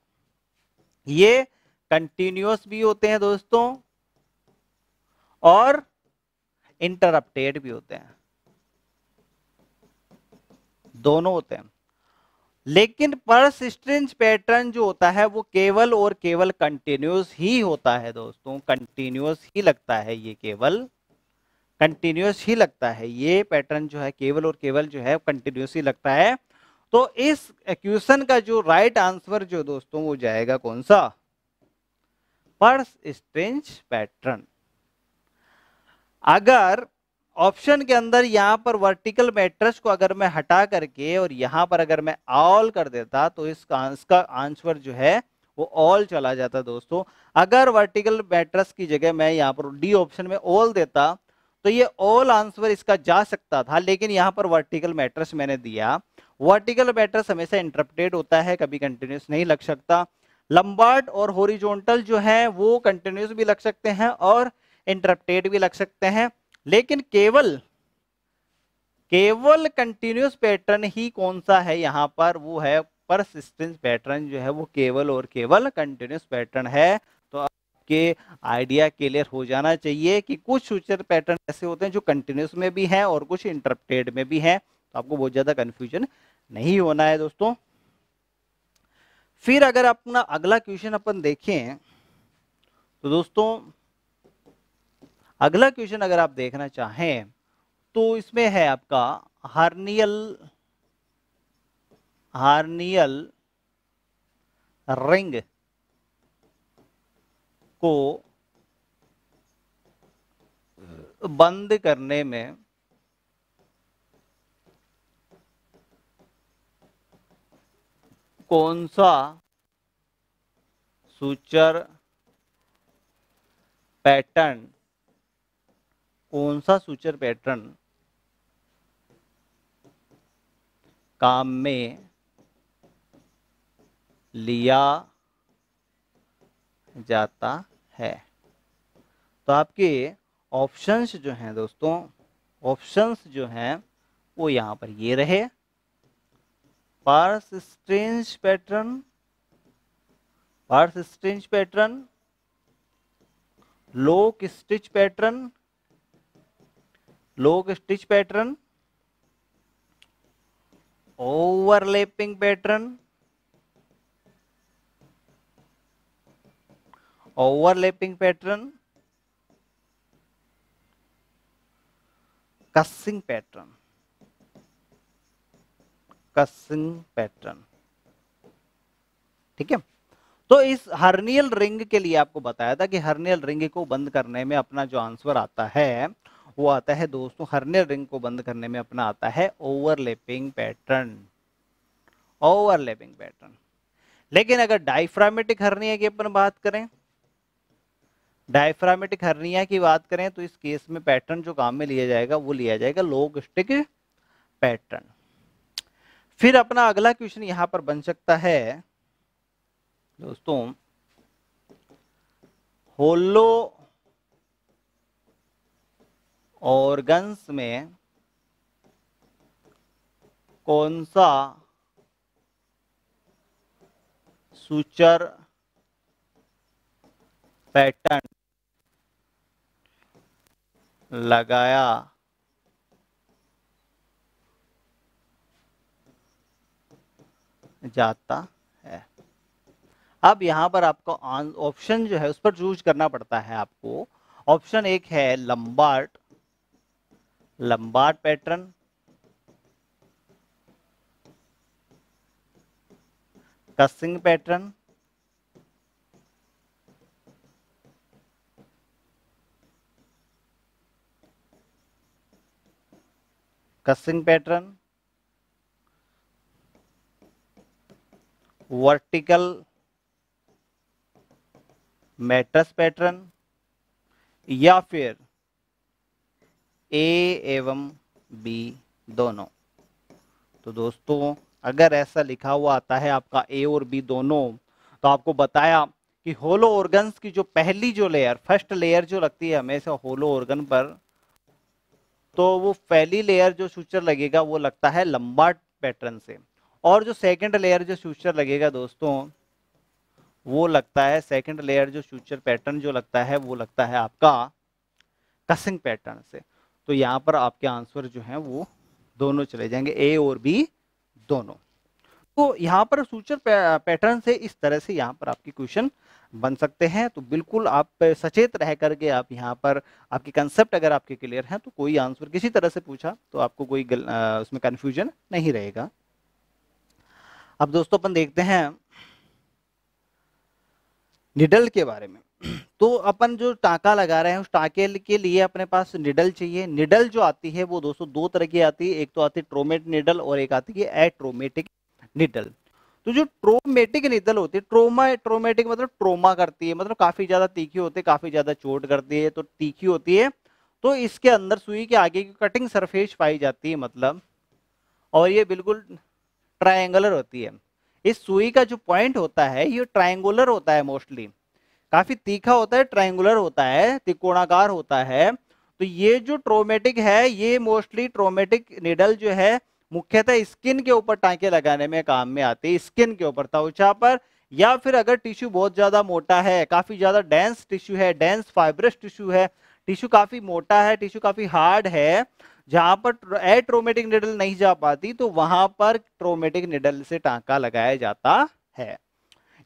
A: ये कंटिन्यूस भी होते हैं दोस्तों और इंटरप्टेड भी होते हैं दोनों होते हैं लेकिन परसिस्टेंस पैटर्न जो होता है वो केवल और केवल कंटिन्यूस ही होता है दोस्तों कंटिन्यूस ही लगता है ये केवल कंटिन्यूस ही लगता है ये पैटर्न जो है केवल और केवल जो है कंटिन्यूस ही लगता है तो इस क्वेश्चन का जो राइट आंसर जो दोस्तों वो जाएगा कौन सा पर्स स्ट्रेंज पैटर्न अगर ऑप्शन के अंदर यहाँ पर वर्टिकल मैट्रस को अगर मैं हटा करके और यहाँ पर अगर मैं ऑल कर देता तो इसका इसका आंसर जो है वो ऑल चला जाता दोस्तों अगर वर्टिकल मैट्रस की जगह मैं यहाँ पर डी ऑप्शन में ऑल देता तो ये ऑल आंसर इसका जा सकता था लेकिन यहाँ पर वर्टिकल मैट्रस मैंने दिया वर्टिकल मैट्रस हमेशा इंटरप्टेड होता है कभी कंटिन्यूस नहीं लग सकता लंबार्ड और होरिजोनटल जो है वो कंटिन्यूस भी लग सकते हैं और इंटरप्टेड भी लग सकते हैं लेकिन केवल केवल कंटिन्यूस पैटर्न ही कौन सा है यहाँ पर वो है परसिस्टेंस पैटर्न जो है वो केवल और केवल कंटिन्यूस पैटर्न है तो आपके आइडिया क्लियर हो जाना चाहिए कि कुछ फ्यूचर पैटर्न ऐसे होते हैं जो कंटिन्यूस में भी हैं और कुछ इंटरप्टेड में भी हैं तो आपको बहुत ज़्यादा कंफ्यूजन नहीं होना है दोस्तों फिर अगर अपना अगला क्वेश्चन अपन देखें तो दोस्तों अगला क्वेश्चन अगर आप देखना चाहें तो इसमें है आपका हार्नियल हार्नियल रिंग को बंद करने में कौन सा सूचर पैटर्न कौन सा सूचर पैटर्न काम में लिया जाता है तो आपके ऑप्शंस जो हैं दोस्तों ऑप्शंस जो हैं वो यहाँ पर ये रहे purse string pattern purse string pattern lock stitch pattern lock stitch pattern overlapping pattern overlapping pattern Cushing pattern Cushing pattern ठीक है तो इस हर्नियल रिंग के लिए आपको बताया था कि हर्नियल रिंग को बंद करने में अपना जो आंसर आता है वो आता है दोस्तों हरने रिंग को बंद करने में अपना आता है ओवरलेपिंग पैटर्न ओवरलेपिंग पैटर्न लेकिन अगर डायफ्रामेटिक हरनिया की अपन बात करें डायफ्रामेटिक हरनिया की बात करें तो इस केस में पैटर्न जो काम में लिया जाएगा वो लिया जाएगा लोग स्टिक पैटर्न फिर अपना अगला क्वेश्चन यहां पर बन सकता है दोस्तों होलो ऑर्गन्स में कौन सा सूचर पैटर्न लगाया जाता है अब यहां पर आपको ऑप्शन जो है उस पर चूज करना पड़ता है आपको ऑप्शन एक है Lembert Lembert pattern Cushing pattern Cushing pattern vertical mattress pattern या फिर ए एवं बी दोनों तो दोस्तों अगर ऐसा लिखा हुआ आता है आपका ए और बी दोनों तो आपको बताया कि होलो ऑर्गन्स की जो पहली जो लेयर फर्स्ट लेयर जो लगती है हमेशा होलो ऑर्गन पर तो वो पहली लेयर जो सूचर लगेगा वो लगता है लंबा पैटर्न से और जो सेकंड लेयर जो सूचर लगेगा दोस्तों वो लगता है सेकंड लेयर जो सूचर पैटर्न जो लगता है वो लगता है आपका कसिंग पैटर्न से तो यहाँ पर आपके आंसर जो हैं वो दोनों चले जाएंगे ए और बी दोनों तो यहाँ पर फ्यूचर पैटर्न से इस तरह से यहाँ पर आपके क्वेश्चन बन सकते हैं तो बिल्कुल आप सचेत रह करके आप यहाँ पर आपके कंसेप्ट अगर आपके क्लियर हैं तो कोई आंसर किसी तरह से पूछा तो आपको कोई गल, आ, उसमें कन्फ्यूजन नहीं रहेगा अब दोस्तों अपन देखते हैं निडल के बारे में [CLEARS THROAT] तो अपन जो टाका लगा रहे हैं उस टाके के लिए अपने पास निडल चाहिए निडल जो आती है वो दोस्तों दो तरह की आती है एक तो आती है ट्रोमेट निडल और एक आती है एट्रोमेटिक निडल तो जो ट्रोमेटिक निडल होती है ट्रोमा ट्रोमेटिक मतलब ट्रोमा करती है मतलब काफी ज्यादा तीखी होती है काफी ज्यादा चोट करती है तो तीखी होती है तो इसके अंदर सुई के आगे की कटिंग सरफेस पाई जाती है मतलब और ये बिल्कुल ट्रायंगुलर होती है इस सुई का जो पॉइंट होता है ये ट्रायंगुलर होता है मोस्टली काफी तीखा होता है ट्राइंगुलर होता है तिकोणाकार होता है तो ये जो ट्रोमेटिक है ये मोस्टली ट्रोमेटिक निडल जो है मुख्यतः स्किन के ऊपर टाके लगाने में काम में आती है स्किन के ऊपर त्वचा पर या फिर अगर टिश्यू बहुत ज़्यादा मोटा है काफ़ी ज़्यादा डेंस टिश्यू है डेंस फाइब्रस टिश्यू है टिश्यू काफ़ी मोटा है टिश्यू काफ़ी हार्ड है जहाँ पर ट्रोमेटिक निडल नहीं जा पाती तो वहाँ पर ट्रोमेटिक निडल से टांका लगाया जाता है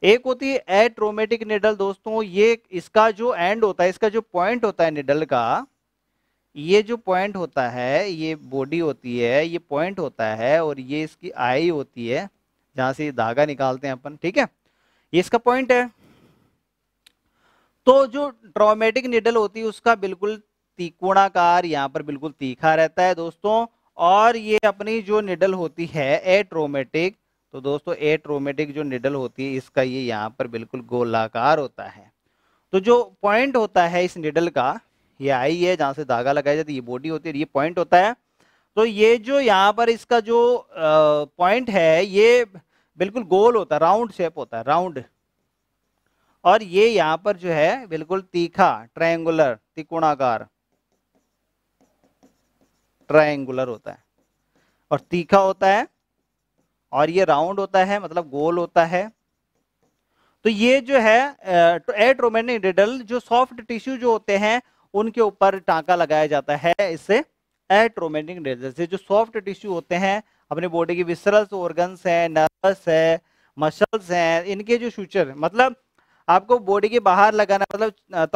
A: एक होती है एट्रोमेटिक निडल दोस्तों ये इसका जो एंड होता है इसका जो पॉइंट होता है निडल का ये जो पॉइंट होता है ये बॉडी होती है ये पॉइंट होता है और ये इसकी आई होती है जहां से धागा निकालते हैं अपन ठीक है ये इसका पॉइंट है तो जो ट्रोमेटिक निडल होती है उसका बिल्कुल तिकोणाकार यहाँ पर बिल्कुल तीखा रहता है दोस्तों और ये अपनी जो निडल होती है एट्रोमेटिक तो दोस्तों एट्रोमेटिक जो निडल होती है इसका ये यहाँ पर बिल्कुल गोलाकार होता है तो जो पॉइंट होता है इस निडल का ये आई है जहाँ से धागा लगाया जाता है ये बॉडी होती है ये पॉइंट होता है तो ये जो यहाँ पर इसका जो पॉइंट है ये बिल्कुल गोल होता है राउंड शेप होता है राउंड और ये यहाँ पर जो है बिल्कुल तीखा ट्रायंगुलर तिकोणाकार ट्रायंगुलर होता है और तीखा होता है और ये राउंड होता है मतलब गोल होता है तो ये जो है तो एट्रोमेनिक रिडल जो सॉफ्ट टिश्यू जो होते हैं उनके ऊपर टांका लगाया जाता है इससे एट्रोमेनिक रिडल से जो सॉफ्ट टिश्यू होते हैं अपने बॉडी के विसरल्स ऑर्गन्स हैं नर्वस है मसल्स हैं इनके जो फ्यूचर मतलब आपको बॉडी के बाहर लगाना मतलब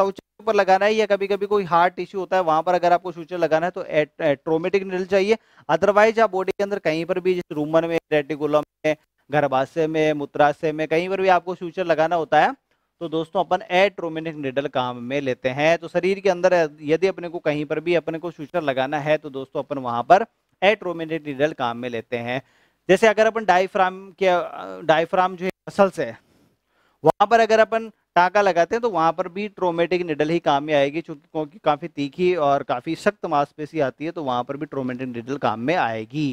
A: पर लगाना है या कभी कभी कोई हार्ट टिश्यू होता है वहां पर अगर आपको सूचर लगाना है तो ट्रोमेटिक निडल चाहिए अदरवाइज आप बॉडी के अंदर कहीं पर भी जैसे रूमन में रेटिकुलम में गर्भाशय में मूत्राशय में कहीं पर भी आपको सूचर लगाना होता है तो दोस्तों अपन एट्रोमेटिक निडल काम में लेते हैं तो शरीर के अंदर यदि अपने को कहीं पर भी अपने को सूचर लगाना है तो दोस्तों अपन वहां पर एट्रोमेटिक निडल काम में लेते हैं जैसे अगर अपन डायफ्राम के डायफ्राम जो है मसल्स है वहां पर अगर अपन टाका लगाते हैं तो वहां पर भी ट्रोमेटिक निडल ही काम में आएगी चूंकि क्योंकि काफ़ी तीखी और काफ़ी सख्त मांसपेशी आती है तो वहां पर भी ट्रोमेटिक निडल काम में आएगी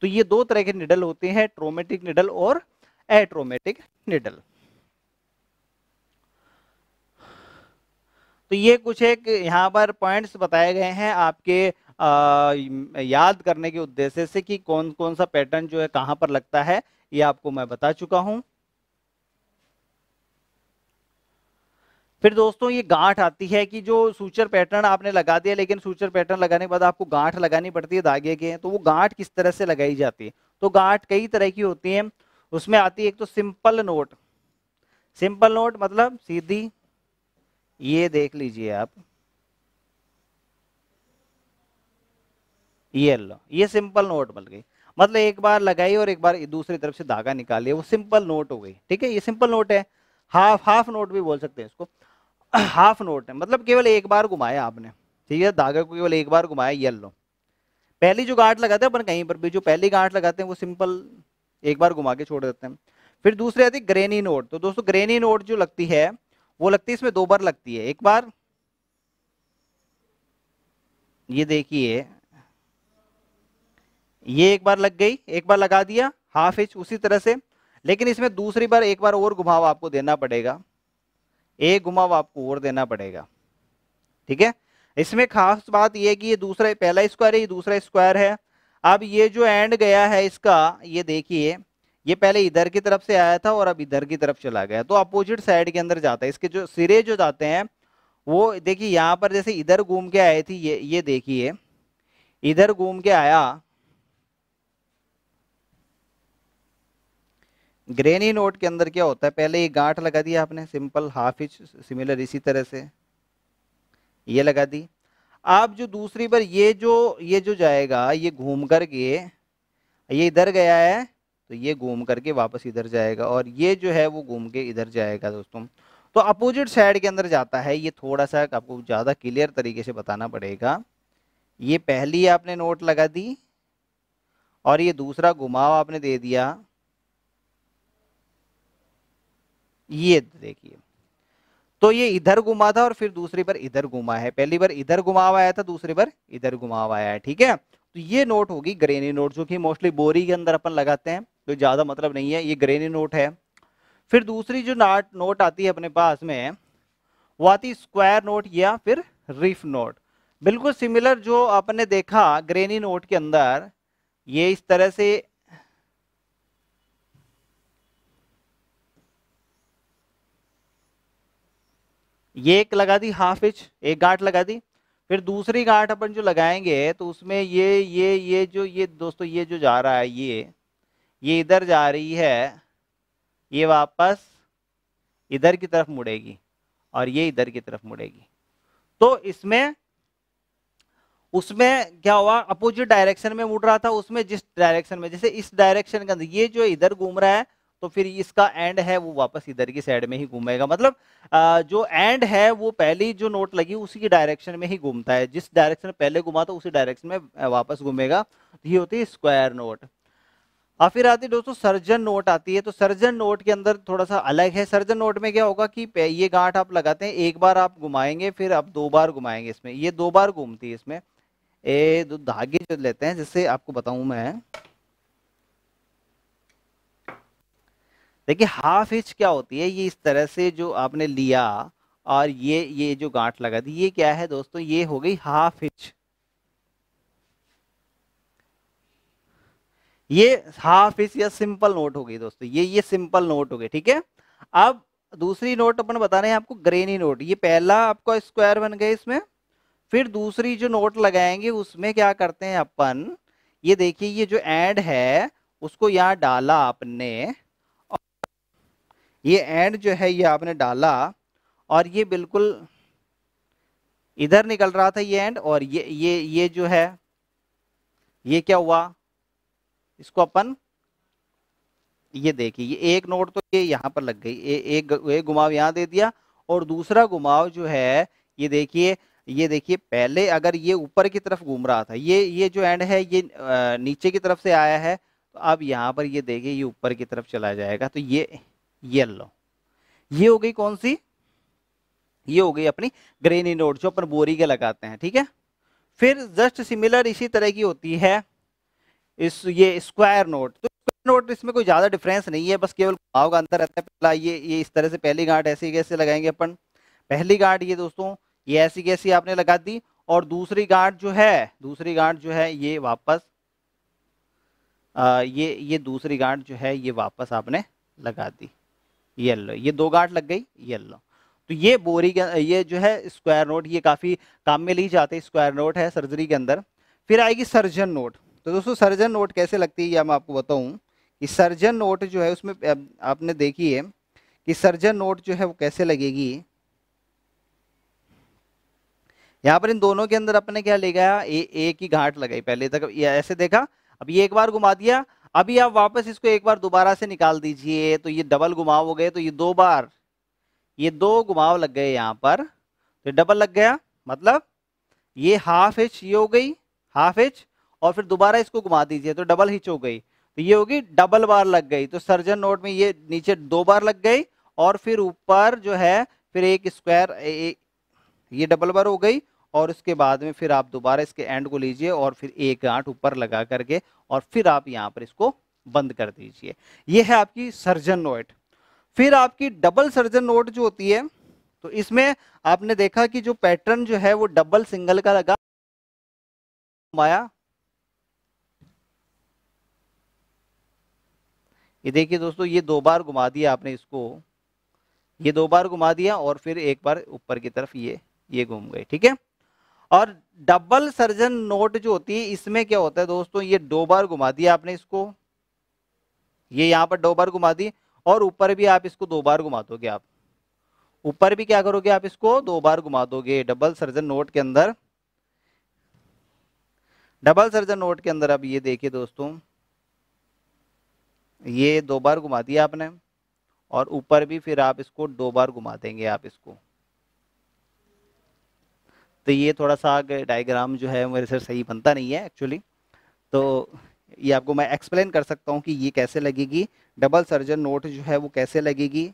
A: तो ये दो तरह के निडल होते हैं ट्रोमेटिक निडल और एट्रोमेटिक निडल तो ये कुछ एक यहाँ पर पॉइंट्स बताए गए हैं आपके आ, याद करने के उद्देश्य से कि कौन कौन सा पैटर्न जो है कहाँ पर लगता है ये आपको मैं बता चुका हूँ फिर दोस्तों ये गांठ आती है कि जो सूचर पैटर्न आपने लगा दिया लेकिन सूचर पैटर्न लगाने के बाद आपको गांठ लगानी पड़ती है धागे के तो वो गांठ किस तरह से लगाई जाती है तो गांठ कई तरह की होती है उसमें आती है एक तो सिंपल नोट सिंपल नोट मतलब सीधी ये देख लीजिए आप ये लो ये सिंपल नोट बन गई मतलब एक बार लगाई और एक बार दूसरी तरफ से धागा निकालिए वो सिंपल नोट हो गई ठीक है ये सिंपल नोट है हाफ हाफ नोट भी बोल सकते हैं इसको हाफ नोट है मतलब केवल एक बार घुमाया आपने ठीक है धागे को केवल एक बार घुमाया येल्लो पहली जो गांठ लगाते हैं अपन कहीं पर भी जो पहली गांठ लगाते हैं वो सिंपल एक बार घुमा के छोड़ देते हैं फिर दूसरी आती है ग्रेनी नोट तो दोस्तों ग्रेनी नोट जो लगती है वो लगती है इसमें दो बार लगती है एक बार ये देखिए ये एक बार लग गई एक बार लगा दिया हाफ इंच उसी तरह से लेकिन इसमें दूसरी बार एक बार और घुमाव आपको देना पड़ेगा एक घुमाव आपको और देना पड़ेगा ठीक है इसमें खास बात यह कि ये दूसरा पहला स्क्वायर है ये दूसरा स्क्वायर है अब ये जो एंड गया है इसका ये देखिए ये पहले इधर की तरफ से आया था और अब इधर की तरफ चला गया तो अपोजिट साइड के अंदर जाता है इसके जो सिरे जो जाते हैं वो देखिए यहाँ पर जैसे इधर घूम के आए थी ये ये देखिए इधर घूम के आया ग्रेनी नोट के अंदर क्या होता है पहले ये गांठ लगा दी आपने सिंपल हाफ इंच सिमिलर इसी तरह से ये लगा दी आप जो दूसरी बार ये जो ये जो जाएगा ये घूम करके ये इधर गया है तो ये घूम करके वापस इधर जाएगा और ये जो है वो घूम के इधर जाएगा दोस्तों तो अपोजिट साइड के अंदर जाता है ये थोड़ा सा आपको ज़्यादा क्लियर तरीके से बताना पड़ेगा ये पहली आपने नोट लगा दी और ये दूसरा घुमाव आपने दे दिया ये देखिए तो ये इधर घुमा था और फिर दूसरी बार इधर घुमा है पहली बार इधर घुमा हुआ आया था दूसरी बार इधर घुमा हुआ आया है ठीक है तो ये नोट होगी ग्रेनी नोट जो कि मोस्टली बोरी के अंदर अपन लगाते हैं तो ज़्यादा मतलब नहीं है ये ग्रेनी नोट है फिर दूसरी जो नाट नोट आती है अपने पास में वो आती स्क्वायर नोट या फिर रिफ नोट बिल्कुल सिमिलर जो आपने देखा ग्रेनी नोट के अंदर ये इस तरह से ये एक लगा दी हाफ इंच एक गांठ लगा दी फिर दूसरी गांठ अपन जो लगाएंगे तो उसमें ये ये ये जो ये दोस्तों ये जो जा रहा है ये ये इधर जा रही है ये वापस इधर की तरफ मुड़ेगी और ये इधर की तरफ मुड़ेगी तो इसमें उसमें क्या हुआ अपोजिट डायरेक्शन में मुड़ रहा था उसमें जिस डायरेक्शन में जैसे इस डायरेक्शन के अंदर ये जो इधर घूम रहा है तो फिर इसका एंड है वो वापस इधर की साइड में ही घूमेगा मतलब आ, जो एंड है वो पहली जो नोट लगी उसी की डायरेक्शन में ही घूमता है जिस डायरेक्शन में पहले घुमा था उसी डायरेक्शन में वापस घूमेगा ये होती है स्क्वायर नोट और फिर आती है दोस्तों सर्जन नोट आती है तो सर्जन नोट के अंदर थोड़ा सा अलग है सर्जन नोट में क्या होगा कि ये गांठ आप लगाते हैं एक बार आप घुमाएंगे फिर आप दो बार घुमाएंगे इसमें ये दो बार घूमती है इसमें ए दो धागे जो लेते हैं जैसे आपको बताऊं मैं देखिए हाफ इंच क्या होती है ये इस तरह से जो आपने लिया और ये ये जो गांठ लगा दी ये क्या है दोस्तों ये हो गई हाफ इंच ये हाफ इंच या सिंपल नोट हो गई दोस्तों ये ये सिंपल नोट हो गई ठीक है अब दूसरी नोट अपन बता रहे हैं आपको ग्रेनी नोट ये पहला आपका स्क्वायर बन गए इसमें फिर दूसरी जो नोट लगाएंगे उसमें क्या करते हैं अपन ये देखिए ये जो एड है उसको यहाँ डाला आपने ये एंड जो है ये आपने डाला और ये बिल्कुल इधर निकल रहा था ये एंड और ये ये ये जो है ये क्या हुआ इसको अपन ये देखिए ये एक नोट तो ये यहाँ पर लग गई एक एक घुमाव यहाँ दे दिया और दूसरा घुमाव जो है ये देखिए ये देखिए पहले अगर ये ऊपर की तरफ घूम रहा था ये ये जो एंड है ये नीचे की तरफ से आया है तो अब यहाँ पर ये देखिए ये ऊपर की तरफ चला जाएगा तो ये येलो ये हो गई कौन सी ये हो गई अपनी ग्रेनी नोट जो अपन बोरी के लगाते हैं ठीक है फिर जस्ट सिमिलर इसी तरह की होती है इस ये स्क्वायर नोट तो स्क्वायर नोट इसमें कोई ज़्यादा डिफरेंस नहीं है बस केवल भाव का अंतर रहता है पहला ये ये इस तरह से पहली गांठ ऐसी कैसे लगाएंगे अपन पहली गांठ ये दोस्तों ये ऐसी कैसी आपने लगा दी और दूसरी गांठ जो है दूसरी गांठ जो है ये वापस आ, ये ये दूसरी गांठ जो है ये वापस आपने लगा दी येल्लो ये दो गार्ड लग गई येल्लो तो ये बोरी ये जो है स्क्वायर नोट ये काफ़ी काम में ली जाते है स्क्वायर नोट है सर्जरी के अंदर फिर आएगी सर्जन नोट तो दोस्तों सर्जन नोट कैसे लगती है ये मैं आपको बताऊं कि सर्जन नोट जो है उसमें आपने देखी है कि सर्जन नोट जो है वो कैसे लगेगी यहां पर इन दोनों के अंदर अपने क्या ले गया ए, ए की घाट लगाई पहले तक ऐसे देखा अब ये एक बार घुमा दिया अभी आप वापस इसको एक बार दोबारा से निकाल दीजिए तो ये डबल घुमाव हो गए तो ये दो बार ये दो घुमाव लग गए यहाँ पर तो डबल लग गया मतलब ये हाफ इंच ये हो गई हाफ इंच और फिर दोबारा इसको घुमा दीजिए तो डबल हिच हो गई तो ये होगी डबल बार लग गई तो सर्जन नोट में ये नीचे दो बार लग गई और फिर ऊपर जो है फिर एक स्क्वायर ये डबल बार हो गई और उसके बाद में फिर आप दोबारा इसके एंड को लीजिए और फिर एक गांठ ऊपर लगा करके और फिर आप यहाँ पर इसको बंद कर दीजिए ये है आपकी सर्जन नोट फिर आपकी डबल सर्जन नोट जो होती है तो इसमें आपने देखा कि जो पैटर्न जो है वो डबल सिंगल का लगा माया ये देखिए दोस्तों ये दो बार घुमा दिया आपने इसको ये दो बार घुमा दिया और फिर एक बार ऊपर की तरफ ये ये घूम गए ठीक है और डबल सर्जन नोट जो होती है इसमें क्या होता है दोस्तों ये दो बार घुमा दिया आपने इसको ये यहाँ पर दो बार घुमा दी और ऊपर भी आप इसको दो बार घुमा दोगे आप ऊपर भी क्या करोगे आप इसको दो बार घुमा दोगे डबल सर्जन नोट के अंदर डबल सर्जन नोट के अंदर अब ये देखिए दोस्तों ये दो बार घुमा दिया आपने और ऊपर भी फिर आप इसको दो बार घुमा देंगे आप इसको तो ये थोड़ा सा डायग्राम जो है मेरे से सही बनता नहीं है एक्चुअली तो ये आपको मैं एक्सप्लेन कर सकता हूँ कि ये कैसे लगेगी डबल सर्जन नोट जो है वो कैसे लगेगी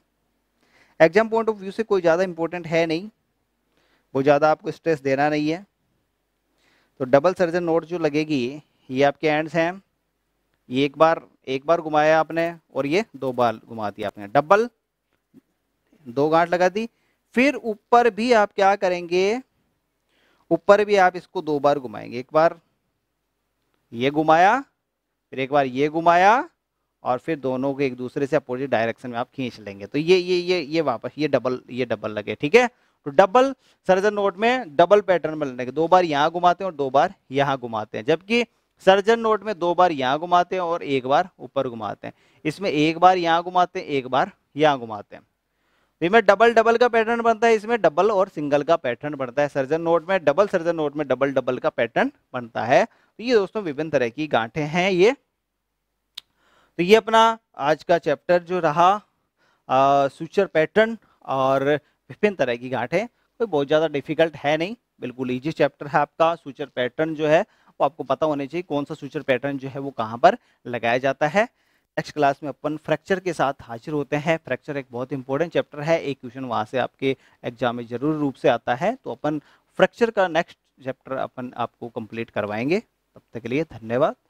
A: एग्जाम पॉइंट ऑफ व्यू से कोई ज़्यादा इंपॉर्टेंट है नहीं वो ज़्यादा आपको स्ट्रेस देना नहीं है तो डबल सर्जन नोट जो लगेगी ये आपके एंड्स हैं ये एक बार एक बार घुमाया आपने और ये दो बार घुमा दिया आपने डबल दो गांठ लगा दी फिर ऊपर भी आप क्या करेंगे ऊपर भी आप इसको दो बार घुमाएंगे एक बार ये घुमाया फिर एक बार ये घुमाया और फिर दोनों को एक दूसरे से अपोजिट डायरेक्शन में आप खींच लेंगे तो ये ये ये ये वापस ये डबल ये डबल लगे ठीक है तो डबल सर्जन नोट में डबल पैटर्न में लगे दो बार यहाँ घुमाते हैं और दो बार यहाँ घुमाते हैं जबकि सर्जन नोट में दो बार यहाँ घुमाते हैं और एक बार ऊपर घुमाते हैं इसमें एक बार यहाँ घुमाते हैं एक बार यहाँ घुमाते हैं इसमें डबल डबल का पैटर्न बनता है इसमें डबल और सिंगल का पैटर्न बनता है सर्जन नोट में डबल सर्जन नोट में डबल डबल का पैटर्न बनता है तो ये दोस्तों विभिन्न तरह की गांठें हैं ये तो ये अपना आज का चैप्टर जो रहा सूचर पैटर्न और विभिन्न तरह की गांठें कोई बहुत ज़्यादा डिफिकल्ट है नहीं बिल्कुल ईजी चैप्टर है आपका सूचर पैटर्न जो है वो आपको पता होना चाहिए कौन सा सूचर पैटर्न जो है वो कहाँ पर लगाया जाता है नेक्स्ट क्लास में अपन फ्रैक्चर के साथ हाजिर होते हैं फ्रैक्चर एक बहुत इंपॉर्टेंट चैप्टर है एक क्वेश्चन वहाँ से आपके एग्जाम में जरूर रूप से आता है तो अपन फ्रैक्चर का नेक्स्ट चैप्टर अपन आपको कंप्लीट करवाएंगे तब तक के लिए धन्यवाद